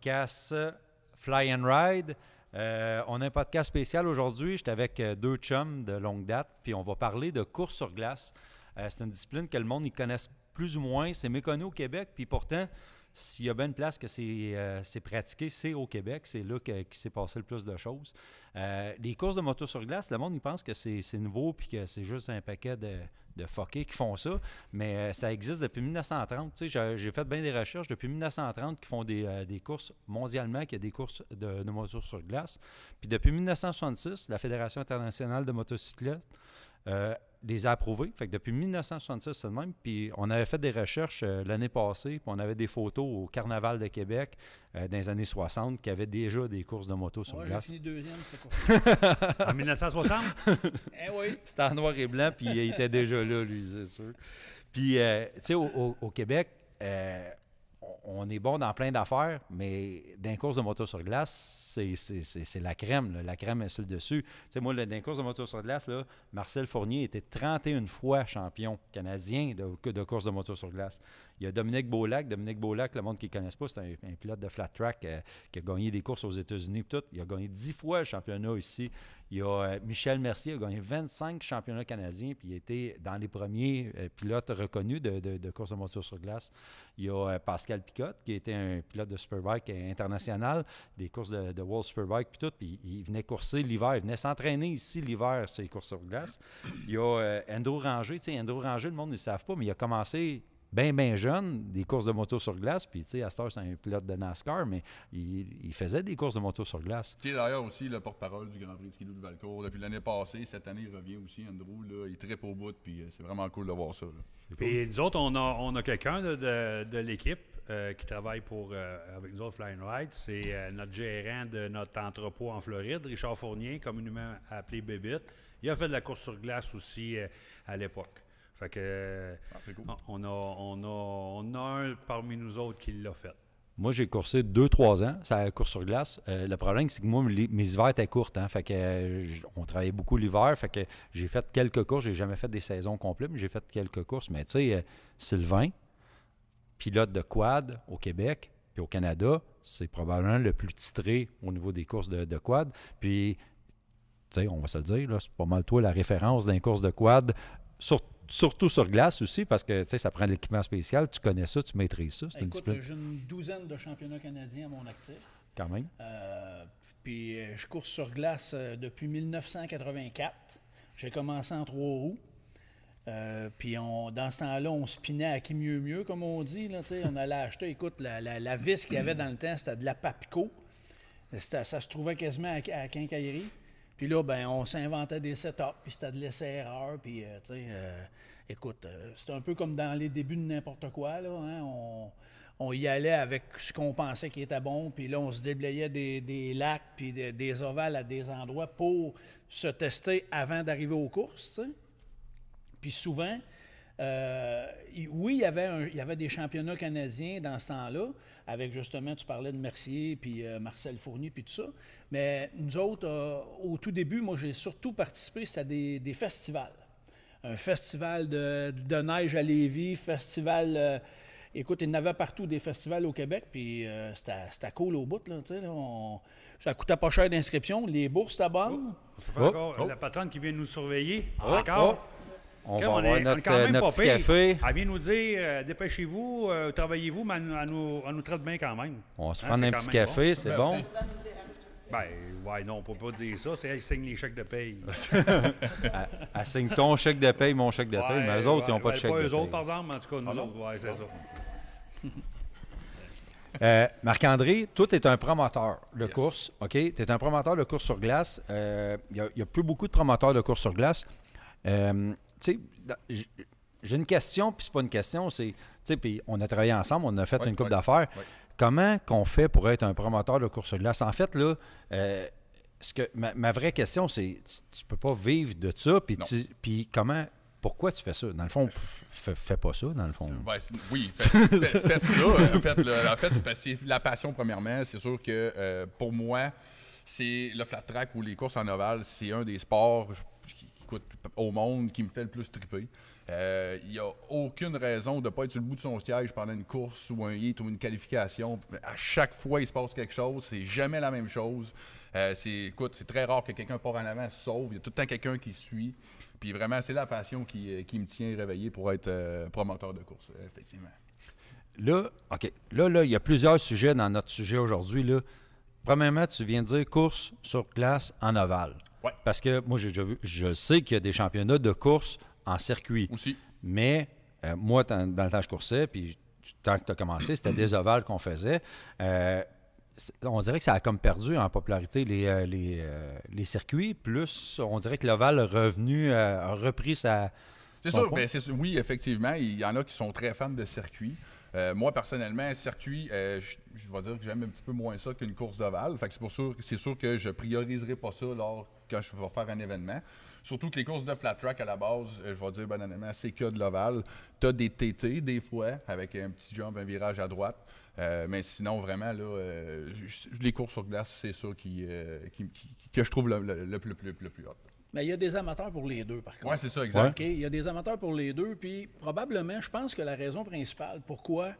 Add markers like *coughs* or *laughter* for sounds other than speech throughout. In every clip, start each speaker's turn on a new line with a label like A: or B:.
A: podcast euh, Fly and Ride. Euh, on a un podcast spécial aujourd'hui. J'étais avec euh, deux chums de longue date, puis on va parler de course sur glace. c'est une discipline que le monde y connaissent plus ou moins. C'est méconnu au Québec, puis pourtant, s'il y a bien une place que c'est euh, pratiqué, c'est au Québec. C'est là qu'il s'est passé le plus de choses. Euh, les courses de moto sur glace, le monde, pense que c'est nouveau puis que c'est juste un paquet de, de qui font ça. Mais euh, ça existe depuis 1930. J'ai fait bien des recherches depuis 1930 qui font des, courses mondialement, qui a des courses de, de moto sur glace. Puis depuis 1966, la Fédération internationale de motocyclettes euh, les a approuvés. Fait depuis 1966, c'est le même. Puis on avait fait des recherches euh, l'année passée, puis on avait des photos au Carnaval de Québec euh, dans les années 60 qui avaient déjà des courses de moto sur ouais, glace. fini
B: deuxième, *laughs* en 1960? eh oui. C'était en noir et blanc, puis il était
A: déjà là, lui, c'est sûr. Puis, tu sais, au, Québec, on est bon dans plein d'affaires, mais d'un course de moto sur glace, c'est la crème. La crème est sur le dessus. Tu sais, moi, d'un course de moto sur glace, Marcel Fournier était 31 fois champion canadien de, de course de moto sur glace. Il y a Dominique Beaulac. Dominique Beaulac, le monde qui ne connaît pas, c'est un, pilote de flat track euh, qui a gagné des courses aux États-Unis. Tout. Il a gagné dix fois le championnat ici. Il y a euh, Michel Mercier, qui a gagné 25 championnats canadiens, puis il était dans les premiers euh, pilotes reconnus de, courses de course sur glace. Il y a Pascal Picotte, qui était un pilote de Superbike international, des courses de, World Superbike, puis tout. il venait courser l'hiver, il venait s'entraîner ici l'hiver sur les courses sur glace. Il y a Andrew Ranger. Tu sais, Andrew Ranger, le monde ne le savent pas, mais il a commencé bien, bien jeune, des courses de moto sur glace. Puis, tu sais, Astor, c'est un pilote de NASCAR, mais il, faisait des courses de moto sur glace.
C: Tu d'ailleurs aussi le porte-parole du Grand Prix de Skidou de Valcourt. Depuis l'année passée, cette année, il revient aussi, Andrew. Là, il est très au bout, puis euh, c'est vraiment cool de voir ça. Puis, nous
B: autres, on a, quelqu'un
C: de, l'équipe
B: euh, qui travaille pour, euh, avec nous autres, Flying Ride. C'est notre gérant de notre entrepôt en Floride, Richard Fournier, communément appelé Bébite. Il a fait de la course sur glace aussi à l'époque. Fait que ah, on, a, on, un parmi nous autres qui l'a fait.
A: Moi, j'ai coursé 2 trois ans, ça a course sur glace. Euh, le problème, c'est que moi, mes hivers étaient courts. Hein. fait que, euh, on travaillait beaucoup l'hiver. Fait que j'ai fait quelques courses. J'ai jamais fait des saisons complètes, mais j'ai fait quelques courses. Mais tu sais, euh, Sylvain, pilote de quad au Québec, puis au Canada, c'est probablement le plus titré au niveau des courses de, quad. Puis, tu sais, on va se le dire, c'est pas mal toi la référence d'un course de quad, surtout surtout sur glace aussi, parce que ça prend de l'équipement spécial. Tu connais ça, tu maîtrises ça. C'est une discipline. J'ai
D: une douzaine de championnats canadiens à mon actif. Quand même. Euh, puis euh, je cours sur glace euh, depuis 1984. J'ai commencé en trois roues. puis on, dans ce temps-là, on spinait à qui mieux mieux, comme on dit. Là, on allait acheter, écoute, la, vis qu'il y avait dans le temps, c'était de la papico. Ça, se trouvait quasiment à Quincaillerie. Puis là, ben, on s'inventait des setups, puis c'était de l'essai-erreur, puis, euh, tu sais, euh, écoute, euh, c'était c'est un peu comme dans les débuts de n'importe quoi, là, hein. on, y allait avec ce qu'on pensait qui était bon, puis là, on se déblayait des, lacs, puis des ovales à des endroits pour se tester avant d'arriver aux courses, Puis souvent, y, oui, il y avait des championnats canadiens dans ce temps-là, avec justement, tu parlais de Mercier, puis euh, Marcel Fournier, puis tout ça. Mais nous autres, euh, au tout début, moi, j'ai surtout participé à des, festivals. Un festival de, neige à Lévis, festival. Euh, écoute, il y avait partout des festivals au Québec, puis c'était cool au bout. Là, là, on, ça coûtait pas cher d'inscription, les bourses c'était bon. Oh, ça fait oh, encore oh. la patronne qui vient nous surveiller. Encore.
A: On va avoir notre, petit café. Elle
B: ah, vient nous dire euh, dépêchez-vous, euh, travaillez-vous, mais elle, nous, nous, traite bien quand même. On va se hein, prendre un petit café, c'est bon. Ben, ouais, non, on peut pas dire ça. C'est elle signe les chèques de paye. *laughs* elle, signe ton
A: chèque de paye, mon chèque de paye, mais eux autres, ils n'ont pas de ben, chèque. Pas de eux autres, par
B: exemple, en tout cas, nous autres, ouais, c'est ça.
A: Euh, Marc-André, toi, tu es un promoteur de course, OK? Tu es un promoteur de course sur glace. Il n'y a, a, plus beaucoup de promoteurs de course sur glace j'ai une question, puis c'est pas une question, c'est, tu on a travaillé ensemble, on a fait une coupe d'affaires. Comment qu'on fait pour être un promoteur de course de glace? En fait, là, euh, ce que, ma, vraie question, c'est, tu, peux pas vivre de ça, puis comment, pourquoi tu fais ça? Dans le fond, euh, fais pas ça, dans le fond. Ben,
C: oui, faites, ça. *laughs* En fait, c'est parce que c'est la passion, premièrement. C'est sûr que euh, pour moi, c'est le flat track ou les courses en ovale, c'est un des sports, au monde qui me fait le plus triper. Il euh, n'y a aucune raison de ne pas être sur le bout de son siège pendant une course ou un hit ou une qualification. À chaque fois, il se passe quelque chose. C'est jamais la même chose. Euh, c'est, écoute, c'est très rare que quelqu'un part en avant, se sauve. Il y a tout le temps quelqu'un qui suit. Puis vraiment, c'est la passion qui, euh, me tient réveillé pour être promoteur de course, effectivement. Là, OK.
A: il y a plusieurs sujets dans notre sujet aujourd'hui. Là. Premièrement, tu viens de dire course sur glace en ovale. Parce que moi, j'ai je sais qu'il y a des championnats de course en circuit. Aussi. Mais euh, moi, dans le temps, je coursais, puis tant que tu as commencé, c'était des ovales qu'on faisait. Euh, on dirait que ça a comme perdu en popularité les, euh, circuits. Plus, on dirait que l'ovale revenu, a repris sa. Ben, c'est
C: sûr, oui, effectivement, il y en a qui sont très fans de circuits. moi, personnellement, un circuit, je, vais dire que j'aime un petit peu moins ça qu'une course d'ovale. Fait que c'est sûr, sûr que je prioriserai pas ça lors quand je vais faire un événement. Surtout que les courses de flat track à la base, euh, je vais dire bananalement, c'est que de l'oval, Tu as des TT des fois, avec un petit jump, un virage à droite. Euh, mais sinon, vraiment, là, euh, les courses sur glace, c'est ça qui, que je trouve le, plus,
D: Mais il y a des amateurs pour les deux, par contre. Oui, c'est ça, exact. Ok, Il y a des amateurs pour les deux, puis probablement, je pense que la raison principale pourquoi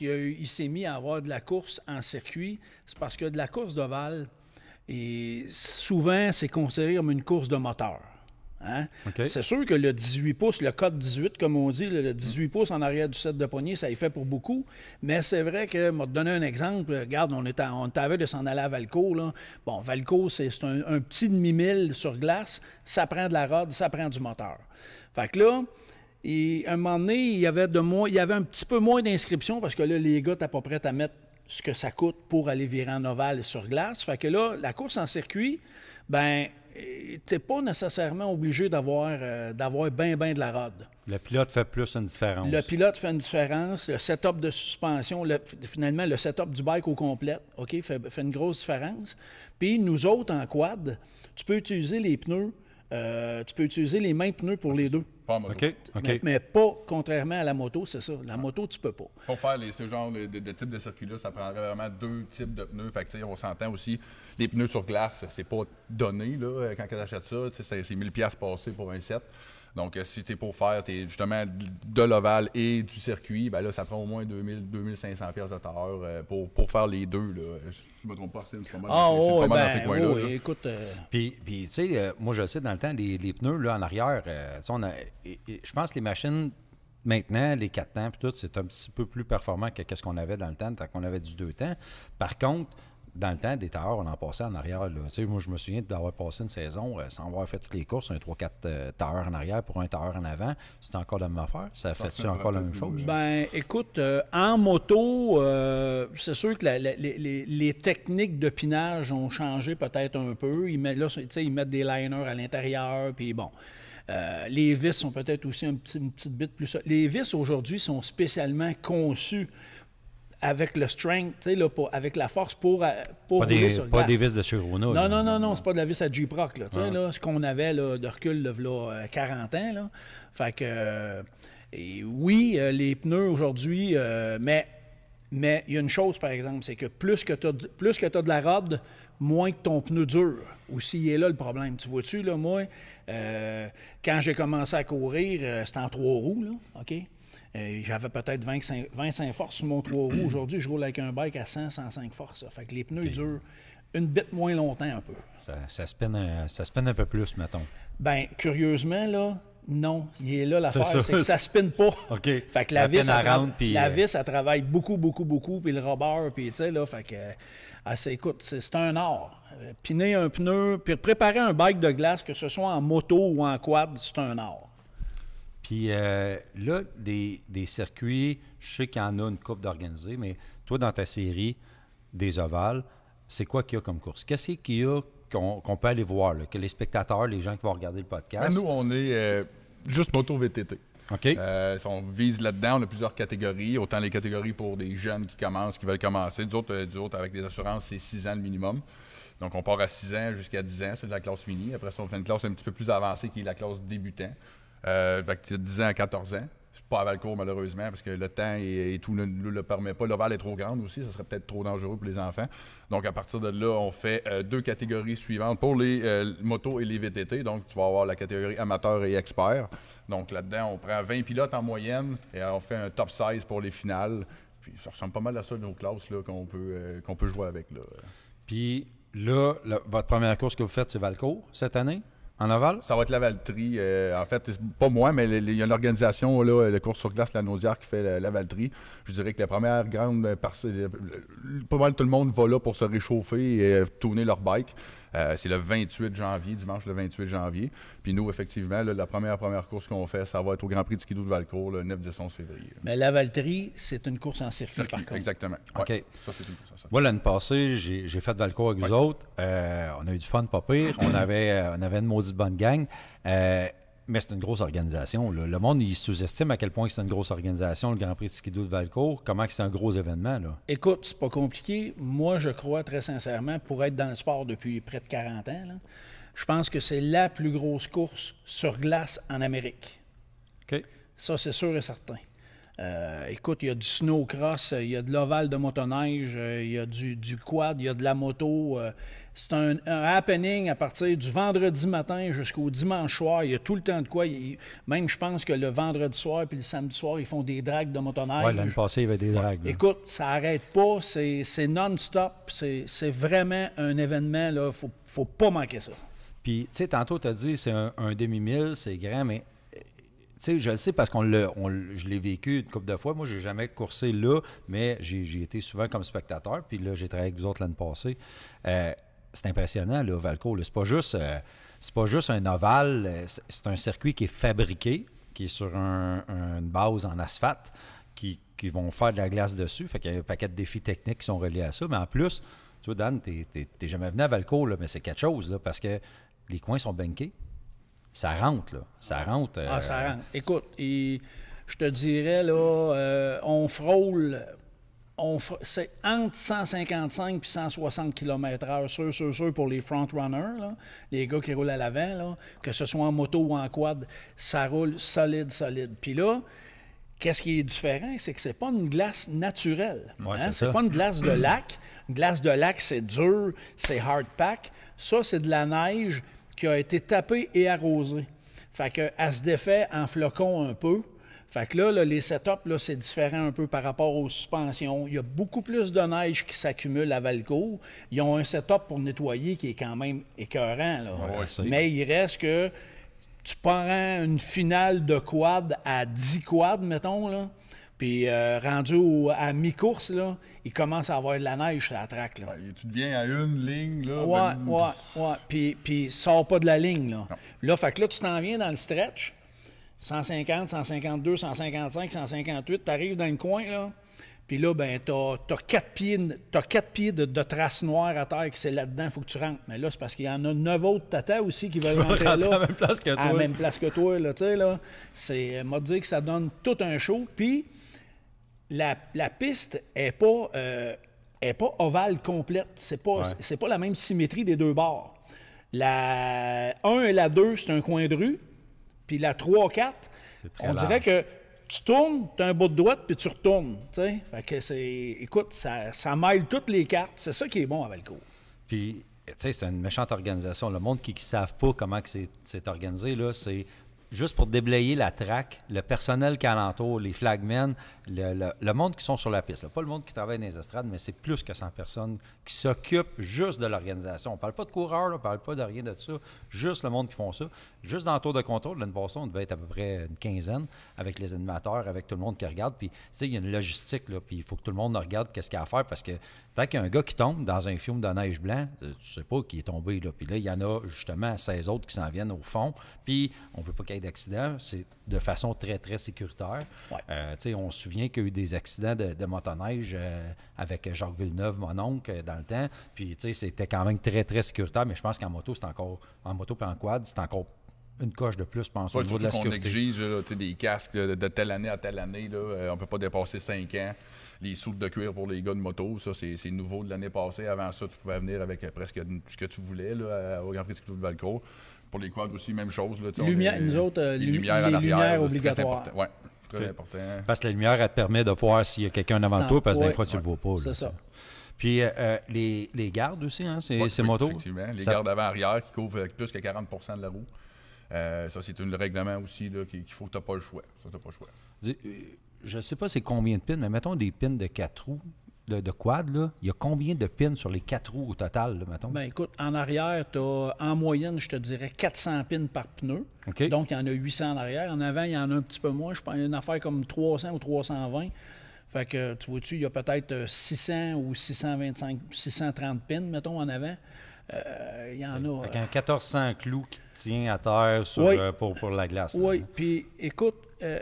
D: il, s'est mis à avoir de la course en circuit, c'est parce que de la course d'oval. Et souvent, c'est considéré comme une course de moteur. Hein? C'est sûr que le 18 pouces, le code 18, comme on dit, le 18 pouces en arrière du set de poignée, ça y fait pour beaucoup. Mais c'est vrai que, te donner un exemple. Regarde, on était, on de s'en aller à Valco. Bon, Valco, c'est un, petit demi-mille sur glace. Ça prend de la rade, ça prend du moteur. Fait que là, et à un moment donné, il y avait, de moins, il y avait un petit peu moins d'inscriptions parce que là, les gars, t'es pas prêt à mettre ce que ça coûte pour aller virer en ovale sur glace. Fait que là, la course en circuit, ben t'es pas nécessairement obligé d'avoir euh, d'avoir bien ben de la rade.
A: Le pilote fait plus une différence. Le
D: pilote fait une différence. Le setup de suspension, finalement, le setup du bike au complet, OK, fait, une grosse différence. Puis nous autres, en quad, tu peux utiliser les pneus, euh, tu peux utiliser les mêmes pneus pour les deux.
C: OK,
D: Mais, pas contrairement à la moto, c'est ça. La ah. moto, tu peux pas.
C: Pour faire ce genre de, type de circuit-là, ça prendrait vraiment deux types de pneus. Fait que, on s'entend aussi, les pneus sur glace, c'est pas donné là, quand tu achètes ça. C'est 1000$ passé pour un set. Donc, euh, si c'est pour faire justement de l'oval et du circuit, ben là, ça prend au moins 2000, 2500 pièces de heure pour, pour faire les deux. Là. Je ne me trompe pas, c'est pas mal, ah, pas mal dans ben, ces coins-là. oui,
D: écoute. Euh,
A: puis, puis tu sais, euh, moi, je sais, dans le temps, les, pneus là, en arrière, on a, je pense que les machines Maintenant, les 4 temps, puis tout, c'est un petit peu plus performant que ce qu'on avait dans le temps, tant qu'on avait du 2 temps. Par contre, dans le temps, des tailleurs, on en passait en arrière. Là. Moi, je me souviens d'avoir passé une saison euh, sans avoir fait toutes les courses, un 3-4 euh, en arrière pour un tailleur en avant. C'est encore la même affaire. Ça fait tu encore la même chose?
D: Ben, écoute, euh, en moto, euh, c'est sûr que les, techniques de pinage ont changé peut-être un peu. Ils mettent, là, ils mettent des liners à l'intérieur, puis bon. les vis sont peut-être aussi un petit, une petite bite plus... Les vis, aujourd'hui, sont spécialement conçues avec le strength, là, avec la force pour, euh, pour pas des, Pas des
A: vis de Rona. Non, non,
D: non, non, c'est pas de la vis à J-Proc, là, ah. ce qu'on avait là, de recul de 40 euh, ans. Fait que, euh, et oui, les pneus aujourd'hui, mais mais il y a une chose, par exemple, c'est que plus que tu as, as de la rade, moins que ton pneu dure. Aussi, il est là le problème. Tu vois-tu, là, moi, quand j'ai commencé à courir, c'était en trois roues, là, OK? Euh, j'avais peut-être 25, 25 forces sur mon 3 roues. Aujourd'hui, je roule avec un bike à 100, 105 forces. Fait que les pneus durent une bite moins longtemps un peu. Ça,
A: ça, euh, un, peu plus, mettons.
D: Ben curieusement, là, non, il est là l'affaire, c'est que ça spinne pas. *laughs* OK. Fait que la, vis, la euh, vis, elle travaille beaucoup, beaucoup, beaucoup, puis le robot puis tu sais, là, fait que, écoute, c'est un art. Piner un pneu, puis préparer un bike de glace, que ce soit en moto ou en quad, c'est un art.
A: Puis euh, là, des, circuits, je sais qu'il y en a une coupe d'organisés, mais toi, dans ta série des ovales, c'est quoi qu'il y a comme course? Qu'est-ce qu'il y a qu'on
C: peut aller voir, là, que les spectateurs, les gens qui vont regarder le ben, podcast? nous, on est euh, juste moto VTT. OK. Euh, on vise là-dedans, on a plusieurs catégories, autant les catégories pour des jeunes qui commencent, qui veulent commencer. d'autres autres, avec des assurances, c'est 6 ans le minimum. Donc, on part à 6 ans jusqu'à 10 ans, c'est de la classe mini. Après ça, on fait une classe un petit peu plus avancée qui est la classe débutant. Euh, fait que 10 ans à 14 ans. Pas à Valcourt, malheureusement, parce que le temps et, tout ne le, permet pas. L'ovale est trop grande aussi, ça serait peut-être trop dangereux pour les enfants. Donc, à partir de là, on fait euh, deux catégories suivantes pour les euh, motos et les VTT. Donc, tu vas avoir la catégorie amateur et expert. Donc, là-dedans, on prend 20 pilotes en moyenne et on fait un top 16 pour les finales. Puis, ça ressemble pas mal à ça, nos classes qu'on peut, euh, qu'on peut jouer avec. Là. Puis, là, votre première course que vous faites, c'est Valcourt cette année? En aval? Ça va être l'avalterie. Euh, en fait, pas moi, mais il y a une organisation, là, le cours sur glace La Naudière, qui fait Valterie. Je dirais que la première grande. Euh, partie, euh, pas mal tout le monde va là pour se réchauffer et tourner leur bike. Euh, c'est le 28 janvier, dimanche le 28 janvier. Puis nous, effectivement, la première première course qu'on fait, ça va être au Grand Prix de Skido de Valcourt le 9, 11 février.
D: Mais la Valterie, c'est une course en circuit, par contre. Exactement. OK. Ça, c'est une course
A: Moi, l'année passée, j'ai fait Valcourt avec vous autres. Euh, on a eu du fun, pas pire. on, *clears throat* avait, euh, on avait une maudite bonne gang. Mais c'est une grosse organisation. Le monde, il sous-estime à quel point c'est une grosse organisation, le Grand Prix de Skido de Valcourt, comment c'est un gros événement.
D: Écoute, c'est pas compliqué. Moi, je crois très sincèrement, pour être dans le sport depuis près de 40 ans, je pense que c'est la plus grosse course sur glace en Amérique. OK. Ça, c'est sûr et certain. Euh, écoute, il y a du snowcross, il y a de l'ovale de motoneige, euh, il y a du, quad, il y a de la moto. Euh, c'est un, happening à partir du vendredi matin jusqu'au dimanche soir. Il y a tout le temps de quoi. même, je pense que le vendredi soir puis le samedi soir, ils font des dragues de motoneige. Oui, l'année
A: passée, il y avait des dragues. Écoute,
D: ça n'arrête pas. C'est non-stop. C'est vraiment un événement. Il ne faut, pas manquer ça.
A: Puis, tu sais, tantôt, tu as dit c'est un, demi-mille, c'est grand, mais euh, sais, je le sais parce qu'on l'a, je l'ai vécu une couple de fois. Moi, je n'ai jamais coursé là, mais j'ai, été souvent comme spectateur. Puis là, j'ai travaillé avec vous autres l'année passée. Euh, c'est impressionnant, là, Valco. Là. C'est pas juste euh, c'est pas juste un ovale, euh, c'est un circuit qui est fabriqué, qui est sur une base en asphalte, qui, vont faire de la glace dessus. Fait qu'il y a un paquet de défis techniques qui sont reliés à ça. Mais en plus, tu vois, Dan, t'es, jamais venu à Valco, là, mais c'est quelque chose, là, parce que les coins sont banqués. Ça rentre, là. Ça rentre. ah, ça euh, rentre.
D: Écoute, je te dirais, là, on frôle c'est entre 155 et 160 km/h, sûr, sûr, sûr, pour les frontrunners, là, les gars qui roulent à l'avant, que ce soit en moto ou en quad, ça roule solide, solide. Puis là, qu'est-ce qui est différent, c'est que c'est pas une glace naturelle. hein? C'est pas une glace de *clears throat* lac. Une glace de lac, c'est dur, c'est hard pack. Ça, c'est de la neige qui a été tapée et arrosée. Fait qu'elle se défait en flocons un peu fait que là, les setups, là, c'est différent un peu par rapport aux suspensions. Il y a beaucoup plus de neige qui s'accumule à Valco. Ils ont un setup pour nettoyer qui est quand même écœurant. Mais il reste que tu prends une finale de quad à 10 quads, mettons, là. Puis euh, rendu à mi-course, là, il commence à avoir de la neige sur la traque. tu deviens à une ligne. Oui, oui, oui. ouais, ouais. Puis, puis sort pas de la ligne. là fait que là, tu t'en viens dans le stretch. 150, 152, 155, 158, tu arrives dans le coin, là, puis là, ben, tu as, quatre pieds, quatre pieds de, traces noires à terre qui c'est là-dedans, faut que tu rentres. Mais là, c'est parce qu'il y en a neuf autres tata aussi qui veulent *laughs* rentrer là. À la même place que toi. À la même place que toi, là, tu sais, là. C'est, m'a dit que ça donne tout un show. Puis, la, piste est pas, euh, est pas ovale complète. C'est pas, c'est pas la même symétrie des deux bords. La 1 et la 2, c'est un coin de rue. Puis la 3-4, on dirait que tu tournes, tu as un bout de droite, puis tu retournes. que c'est. Écoute, ça, ça, mêle toutes les cartes. C'est ça qui est bon à Valcourt.
A: Puis, tu sais, c'est une méchante organisation. Le monde qui ne savent pas comment c'est organisé, c'est juste pour déblayer la traque, le personnel qui alentour, les flagmen, le, monde qui sont sur la piste. Pas le monde qui travaille dans les estrades, mais c'est plus que 100 personnes qui s'occupent juste de l'organisation. On parle pas de coureurs, on on parle pas de rien de ça, juste le monde qui font ça. Juste dans le tour de contrôle, l'année passée, on devait être à peu près une quinzaine avec les animateurs, avec tout le monde qui regarde. Puis, tu sais, il y a une logistique, là, puis il faut que tout le monde regarde qu'est-ce qu'il y a à faire parce que tant qu'il y a un gars qui tombe dans un film de neige blanc, euh, tu sais pas qui est tombé, là. Puis là, il y en a justement 16 autres qui s'en viennent au fond. Puis, on veut pas qu'il y ait d'accident. C'est de façon très, très sécuritaire. Euh, tu sais, on se souvient qu'il y a eu des accidents de, motoneige euh, avec Jacques Villeneuve, mon oncle, dans le temps. Puis, tu sais, c'était quand même très, très sécuritaire, mais je pense qu'en moto, c'est encore. En moto pas en quad, c'est encore une coche de plus, pense, au niveau de la sécurité.
C: On exige des casques de telle année à telle année. Là, euh, on ne peut pas dépasser 5 ans. Les soupes de cuir pour les gars de moto, ça, c'est nouveau de l'année passée. Avant ça, tu pouvais venir avec euh, presque ce que tu voulais au Grand Prix de Valcro. Pour les quads aussi, même chose. Lumière, autres, euh, les lumières, les lumières obligatoires. important. très important.
A: Parce que la lumière, elle te permet de voir s'il y a quelqu'un avant toi, parce que des fois, tu ne le vois pas. C'est ça. Puis les, les, gardes aussi, hein, ces, motos. Effectivement, les gardes
C: avant-arrière qui couvrent plus que 40 de la roue. Euh, ça, c'est un règlement aussi qu'il faut que tu n'as pas le choix. Euh,
A: je ne sais pas c'est combien de pins, mais mettons des pins de quatre roues, de, quad. Là. Il y a combien de pins sur les quatre roues au total, mettons? Ben,
D: écoute, en arrière, tu as en moyenne, je te dirais, 400 pins par pneu. Donc, il y en a 800 en arrière. En avant, il y en a un petit peu moins. Je pense qu'il y a une affaire comme 300 ou 320. Fait que, tu vois-tu, il y a peut-être 600 euh, ou 625, 630 pins, mettons, en avant. Euh, il y en a. Avec un
A: 1400 clous qui tient à terre euh, pour, la glace.
D: Oui, puis écoute, euh,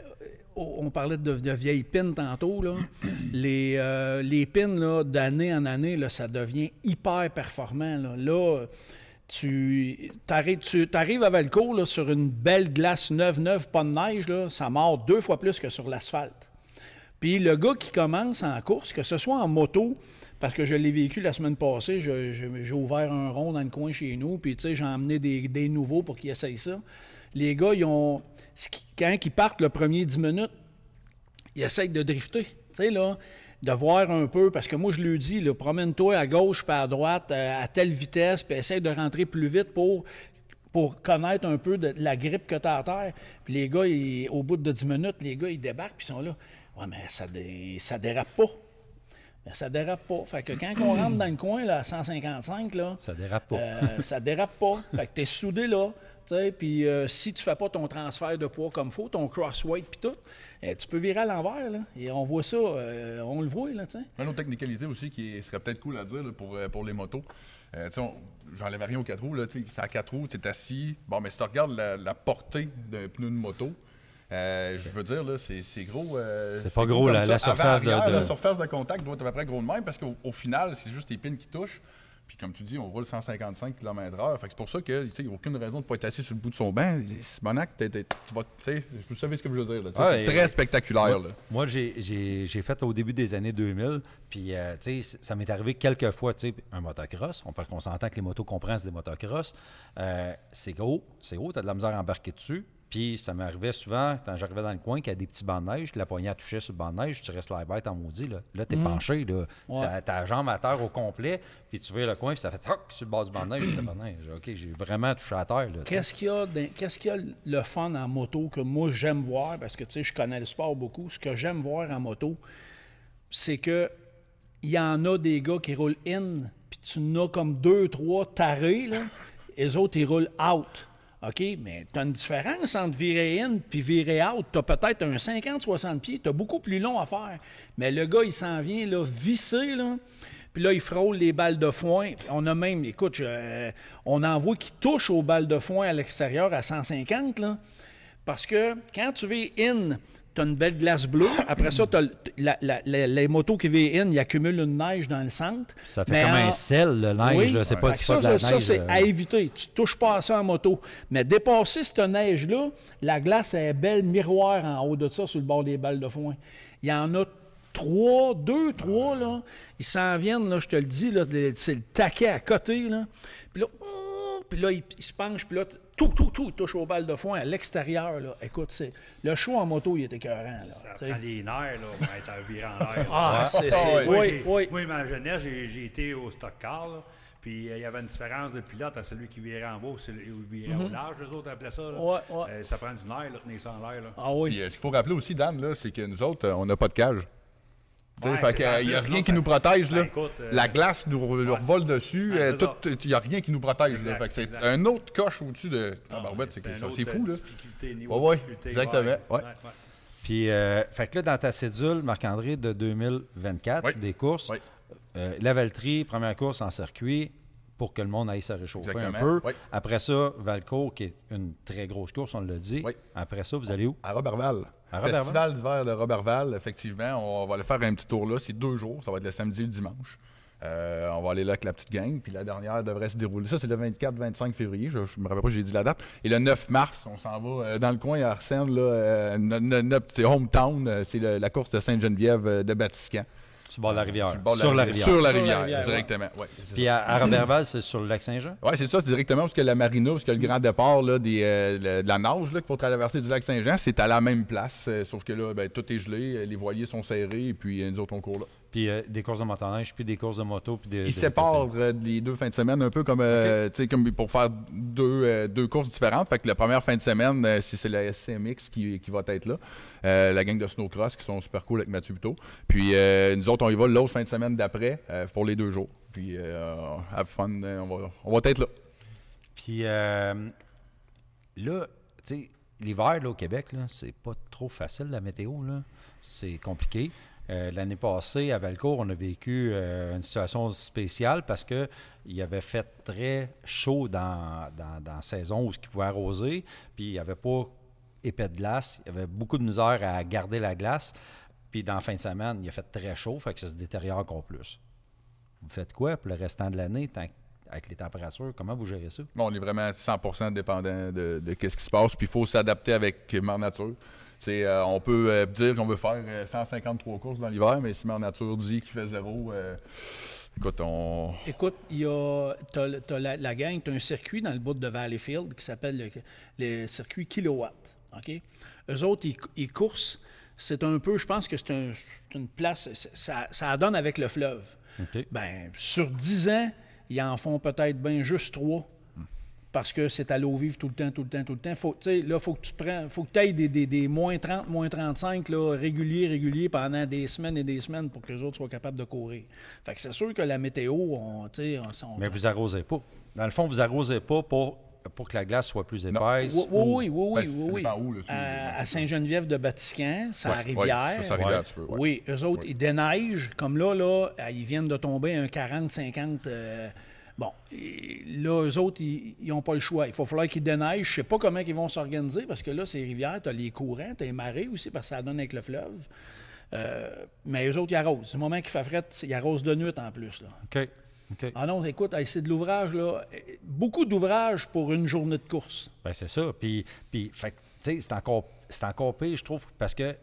D: oh, on parlait de, vieilles pines tantôt. Là. *coughs* les, les pins, d'année en année, là, ça devient hyper performant. Là, tu arrives, tu à Valco sur une belle glace 9-9, pas de neige, ça mord deux fois plus que sur l'asphalte. Puis le gars qui commence en course, que ce soit en moto, parce que je l'ai vécu la semaine passée. J'ai ouvert un rond dans le coin chez nous, puis j'ai emmené des, nouveaux pour qu'ils essayent ça. Les gars, ils ont, quand ils partent le premier 10 minutes, ils essayent de drifter. Tu là, de voir un peu, parce que moi, je lui dis, promène-toi à gauche pas à droite, euh, à, telle vitesse, puis essaye de rentrer plus vite pour pour connaître un peu la grippe que tu as à terre. Puis les gars, au bout de 10 minutes, les gars, ils débarquent, puis ils sont là. Ouais, mais ça, ne ça dérape pas. Ben, ça dérape pas. Fait que quand on rentre dans le coin là, à 155, là, ça dérape pas. Euh, ça dérape pas. Fait que tu es soudé là. Puis euh, si tu fais pas ton transfert de poids comme faut, ton crossweight puis tout, eh, tu peux virer à l'envers. Là, et on voit ça, euh, on le voit. Là,
C: Une autre technicalité aussi qui serait peut-être cool à dire pour, les motos. Euh, J'enlève rien aux quatre roues. C'est à quatre roues, tu assis. Bon, mais si tu regardes la portée d'un pneu de moto, euh, je veux dire, c'est gros. Euh, c'est pas gros, la, surface de, La surface de contact doit être à peu près gros de même parce qu'au final, c'est juste les pins qui touchent. Puis comme tu dis, on roule 155 km/h. c'est pour ça qu'il n'y a aucune raison de ne pas être assis sur le bout de son banc. monac tu vas. Vous savez ce que je veux dire. c'est très spectaculaire.
A: Moi, j'ai fait au début des années 2000. Puis, euh, ça m'est arrivé quelques fois. un motocross, on, parle qu'on s'entend que les motos qu'on des motocross. c'est gros, c'est gros tu as de la misère à embarquer dessus. Puis ça m'arrivait souvent, quand j'arrivais dans le coin, qu'il y a des petits bancs de neige, la poignée touchait sur le banc de neige, tu restes la bête en maudit. Là, là t'es mm. penché, là. ta jambe à terre au complet, puis tu vois le coin, puis ça fait toc sur le bas du banc de neige. neige. OK, j'ai vraiment touché à terre. Qu'est-ce
D: qu'il y, a le fun en moto que moi j'aime voir, parce que tu sais, je connais le sport beaucoup. Ce que j'aime voir en moto, c'est que il y en a des gars qui roulent in, puis tu en as comme deux, trois tarés, là. les autres, ils roulent out. OK, mais tu as une différence entre virer in puis virer out. Tu as peut-être un 50-60 pieds, tu as beaucoup plus long à faire. Mais le gars, il s'en vient là, là. Puis là, il frôle les balles de foin. On a même, écoute, euh, on en voit qui touche aux balles de foin à l'extérieur à 150, Parce que quand tu vis in, tu as une belle glace bleue. Après ça, les motos qui viennent, ils accumulent une neige dans le centre. Ça fait comme un sel, le neige. C'est pas, ça, pas de la neige. Ça, c'est euh, à éviter. Tu touches pas à ça en moto. Mais dépasser cette neige-là, la glace est belle miroir en haut de ça sur le bord des balles de foin. Il y en a trois, deux, trois, là. Ils s'en viennent, là, je te le dis, là, c'est le taquet à côté, là. Puis là, oh, là, ils, ils se penchent, puis là, tout, tout, tout, touche aux balles de foin à l'extérieur. Là. Écoute, c'est, le show en moto, il était écœurant. ça prend
B: les nerfs, là, pour être en l'air. Ah, c'est, c'est... Ah, oui, oui, Moi, ma jeunesse, j'ai, été au stock car, là, puis euh, il y avait une différence de pilote à celui qui virait en haut, ou celui qui virait en au mm-hmm. large, eux autres appelaient ça. Euh, ça prend du nerf, là, tenir ça en l'air. Là.
C: Ah oui. Puis, euh, ce qu'il faut rappeler aussi, Dan, là, c'est que nous autres, on n'a pas de cage il n'y ben, euh, ben, euh, a rien qui nous protège. la glace nous leur vole dessus. Il n'y a rien qui nous protège. c'est un autre coche au-dessus de ah, C'est euh, fou. Là. Ouais, exactement.
A: Puis, là, dans ta cédule, Marc-André, de 2024, des courses, euh, la première course en circuit, pour que le monde aille se réchauffer un peu. Après
C: ça, Valcourt, qui est une très grosse course, on l'a dit. Après ça, vous allez où? À Robertval. Festival d'hiver de Robertval, effectivement. On va aller faire un petit tour là. C'est deux jours. Ça va être le samedi et le dimanche. Euh, on va aller là avec la petite gang. Puis la dernière devrait se dérouler. Ça, c'est le 24-25 février. Je, ne me rappelle pas, j'ai dit la date. Et le 9 mars, on s'en va euh, dans le coin à Arsène, là, euh, notre, notre, hometown. c'est la course de Sainte-Geneviève de Batiscan. Sur bord de la rivière. Sur, la, rivière. directement. Ouais.
A: Puis à, à
C: c'est sur le lac Saint-Jean? Oui, c'est ça, c'est directement parce que la marina, parce que le grand départ euh, de la nage pour traverser du lac Saint-Jean, c'est à la même place, euh, sauf que là, ben, tout est gelé, euh, les voiliers sont serrés, et puis nous autres, on court là puis euh, des courses de motoneige, puis des courses de moto. Puis Ils séparent euh, les deux fins de semaine un peu comme, euh, comme pour faire deux, courses différentes. Fait que la première fin de semaine, si c'est la SCMX qui, qui, va être là. la gang de Snowcross qui sont super cool avec Mathieu Buteau. Puis nous autres, on y va l'autre fin de semaine d'après pour les deux jours. Puis have fun, hein, on va, être là. Puis
A: là, tu sais, l'hiver au Québec, c'est pas trop facile la météo. Là. C'est compliqué. Euh, l'année passée, à Valcourt, on a vécu euh, une situation spéciale parce qu'il avait fait très chaud dans, la saison où il pouvait arroser, puis il n'y avait pas épais de glace, il y avait beaucoup de misère à garder la glace. Puis dans la fin de semaine, il a fait très chaud, fait que ça se détériore encore plus. Vous faites quoi pour le restant de l'année avec les températures? Comment vous gérez ça?
C: on est vraiment à 100 dépendant de, de ce qui se passe, puis il faut s'adapter avec ma nature. Euh, on peut euh, dire qu'on veut faire 153 euh, courses dans l'hiver, mais si ma nature dit qu'il fait zéro, écoute, on.
D: Écoute, la, gang, tu
C: as un circuit dans le bout de
D: Valleyfield qui s'appelle le, circuit Kilowatt. OK? Eux autres, ils, coursent. C'est un peu, je pense que c'est une place, ça, ça donne avec le fleuve. Ben, sur 10 ans, ils en font peut-être bien juste trois parce que c'est à l'eau vive tout le temps, tout le temps, tout le temps. Faut, là, faut que tu prends, faut que des, des, moins 30, moins 35 là, réguliers, réguliers pendant des semaines et des semaines pour que les autres soient capables de courir. Fait que c'est sûr que la météo, on, on,
A: Mais vous arrosez pas. Dans le fond, vous arrosez pas pour pour que la glace soit plus épaisse. Oui, oui, oui, oui.
D: oui, pas Où, là, à, à Saint-Geneviève de Batiscan, c'est la rivière. oui, eux autres, ils déneigent. Comme là, là, ils viennent de tomber un 40-50 Bon, et là, eux autres, ils n'ont pas le choix. Il faut falloir qu'ils déneigent. Je ne sais pas comment ils vont s'organiser parce que là, c'est rivière, tu as les courants, tu as les marées aussi parce que ça donne avec le fleuve. Euh, mais eux autres, ils arrosent. Du moment qu'il fait fret, ils arrosent de nuit en plus. Là. OK. Okay. Ah non, écoute, c'est de l'ouvrage, là. Beaucoup d'ouvrages pour une journée de course. Bien, c'est ça. Puis, puis c'est encore, encore pire, je trouve,
A: parce que tu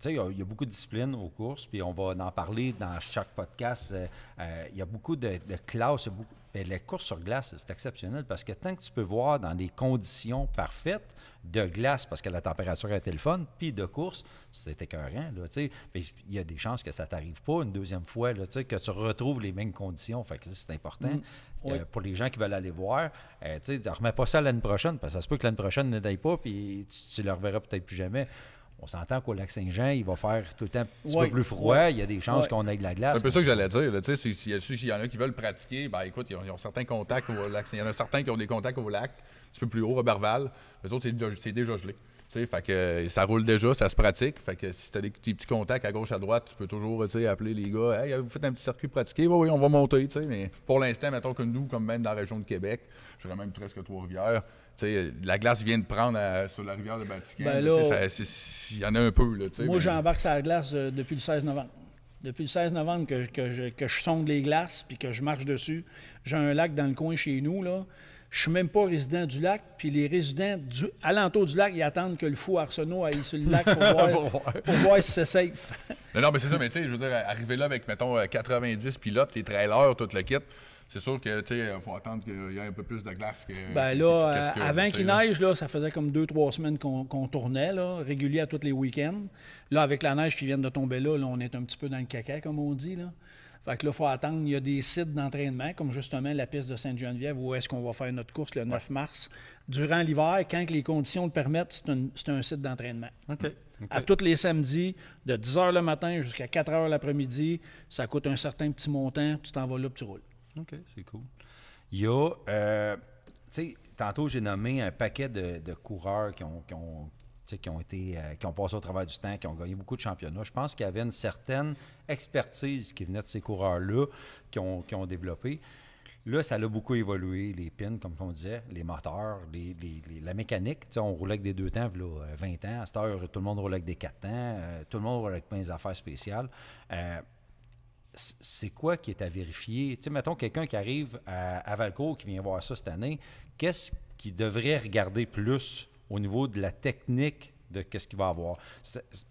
A: sais, il y, a beaucoup de disciplines aux courses, puis on va en parler dans chaque podcast. Euh, euh, il y a beaucoup de, de classes, beaucoup, mais les courses sur glace, c'est exceptionnel parce que tant que tu peux voir dans les conditions parfaites de glace, parce que la température était le fun, puis de course, c'était écœurant. Il y a des chances que ça ne t'arrive pas une deuxième fois, que tu retrouves les mêmes conditions. Fait c'est important. Mm. Euh, pour les gens qui veulent aller voir, euh, tu ne remets pas ça l'année prochaine, parce que ça se peut que l'année prochaine ne d'aille pas, puis tu ne le reverras peut-être plus jamais. On s'entend qu'au lac Saint-Jean, il va faire tout le temps un petit peu plus froid. Il y a des chances qu'on ait de la glace. C'est un peu ça que j'allais
C: dire. S'il y en a qui veulent pratiquer, ben écoute, ils ont, certains contacts au lac. Il y en a certains qui ont des contacts au lac, un petit peu plus haut, à Barval. Les autres, c'est déjà gelé. Fait que, euh, ça roule déjà, ça se pratique. Fait que si tu as des, petits contacts à gauche, à droite, tu peux toujours appeler les gars. Hey, vous faites un petit circuit pratiqué? Oui, oui, on va monter. Mais pour l'instant, mettons que nous, comme même dans la région de Québec, je dirais même presque Trois-Rivières, la glace vient de prendre sur la rivière de Vatican. Ben il y en a un peu. moi,
D: j'embarque sur la glace euh, depuis le 16 novembre. Depuis le 16 novembre que, je, sonde les glaces puis que je marche dessus. J'ai un lac dans le coin chez nous. Là. Je suis même pas résident du lac, puis les résidents du, alentour du lac, ils attendent que le fou Arsenault aille sur le lac pour *laughs* voir, si c'est safe.
C: non, mais c'est ça, mais je veux dire, arriver là avec, mettons, 90 pilotes, les trailers, toute l'équipe. C'est sûr qu'il faut attendre qu'il y ait un peu plus de glace que. Ben avant qu'il
D: neige, là, ça faisait comme deux, trois semaines qu'on tournait, régulier à tous les week-ends. Là, avec la neige qui vient de tomber là, on est un petit peu dans le caca, comme on dit. que là, il faut attendre. Il y a des sites d'entraînement, comme justement la piste de Sainte-Geneviève, où est-ce qu'on va faire notre course le 9 mars. Durant l'hiver, quand les conditions le permettent, c'est un, site d'entraînement. À tous les samedis, de 10 h le matin jusqu'à 4 h l'après-midi, ça coûte un certain petit montant, tu t'en vas là, puis tu roules.
A: OK, c'est cool. Il y a, tu sais, tantôt j'ai nommé un paquet de, coureurs qui ont, qui ont été, euh, qui ont passé au travers du temps, qui ont gagné beaucoup de championnats. Je pense qu'il y avait une certaine expertise qui venait de ces coureurs-là, qui ont, développé. Là, ça a beaucoup évolué, les pins, comme on disait, les moteurs, la mécanique. sais, on roulait avec des deux temps, 20 euh, ans. À cette heure, tout le monde roulait avec des quatre temps. Euh, tout le monde roulait avec plein des affaires spéciales c'est quoi qui est à vérifier? Tu sais, mettons quelqu'un qui arrive à, Valcourt, qui vient voir ça cette année, qu'est-ce qu'il devrait regarder plus au niveau de la technique de qu'est-ce qu'il va avoir?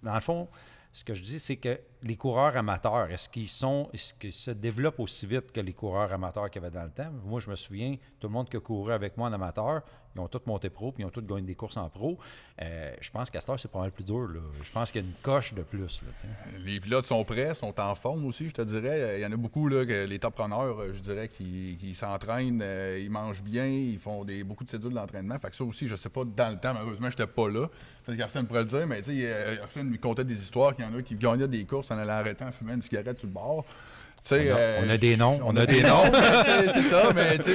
A: Dans le fond, ce que je dis, c'est que les coureurs amateurs, est-ce qu'ils sont, est-ce qu'ils se développent aussi vite que les coureurs amateurs qui y dans le temps? Moi, je me souviens, tout le monde qui courait avec moi en amateur,
C: ils ont tous monté pro, puis ils ont tous gagné des courses en pro. Euh, je pense qu'à c'est pas mal plus dur. Je pense qu'il y a une coche de plus. les pilotes sont prêts, sont en forme aussi, je te dirais. Il y en a beaucoup, là, les top runners, euh, je dirais, qui, s'entraînent, euh, ils mangent bien, ils font des, beaucoup de cédules d'entraînement. Fait que ça aussi, je sais pas, dans le temps, malheureusement, n'étais pas là. Peut-être qu'Arsène pourrait le dire, mais Arsène lui contait des histoires qu'il y en a qui gagnaient des courses en allant arrêter en fumant une cigarette sur le bord. Euh, on, a des noms, on a des noms. c'est ça, mais tu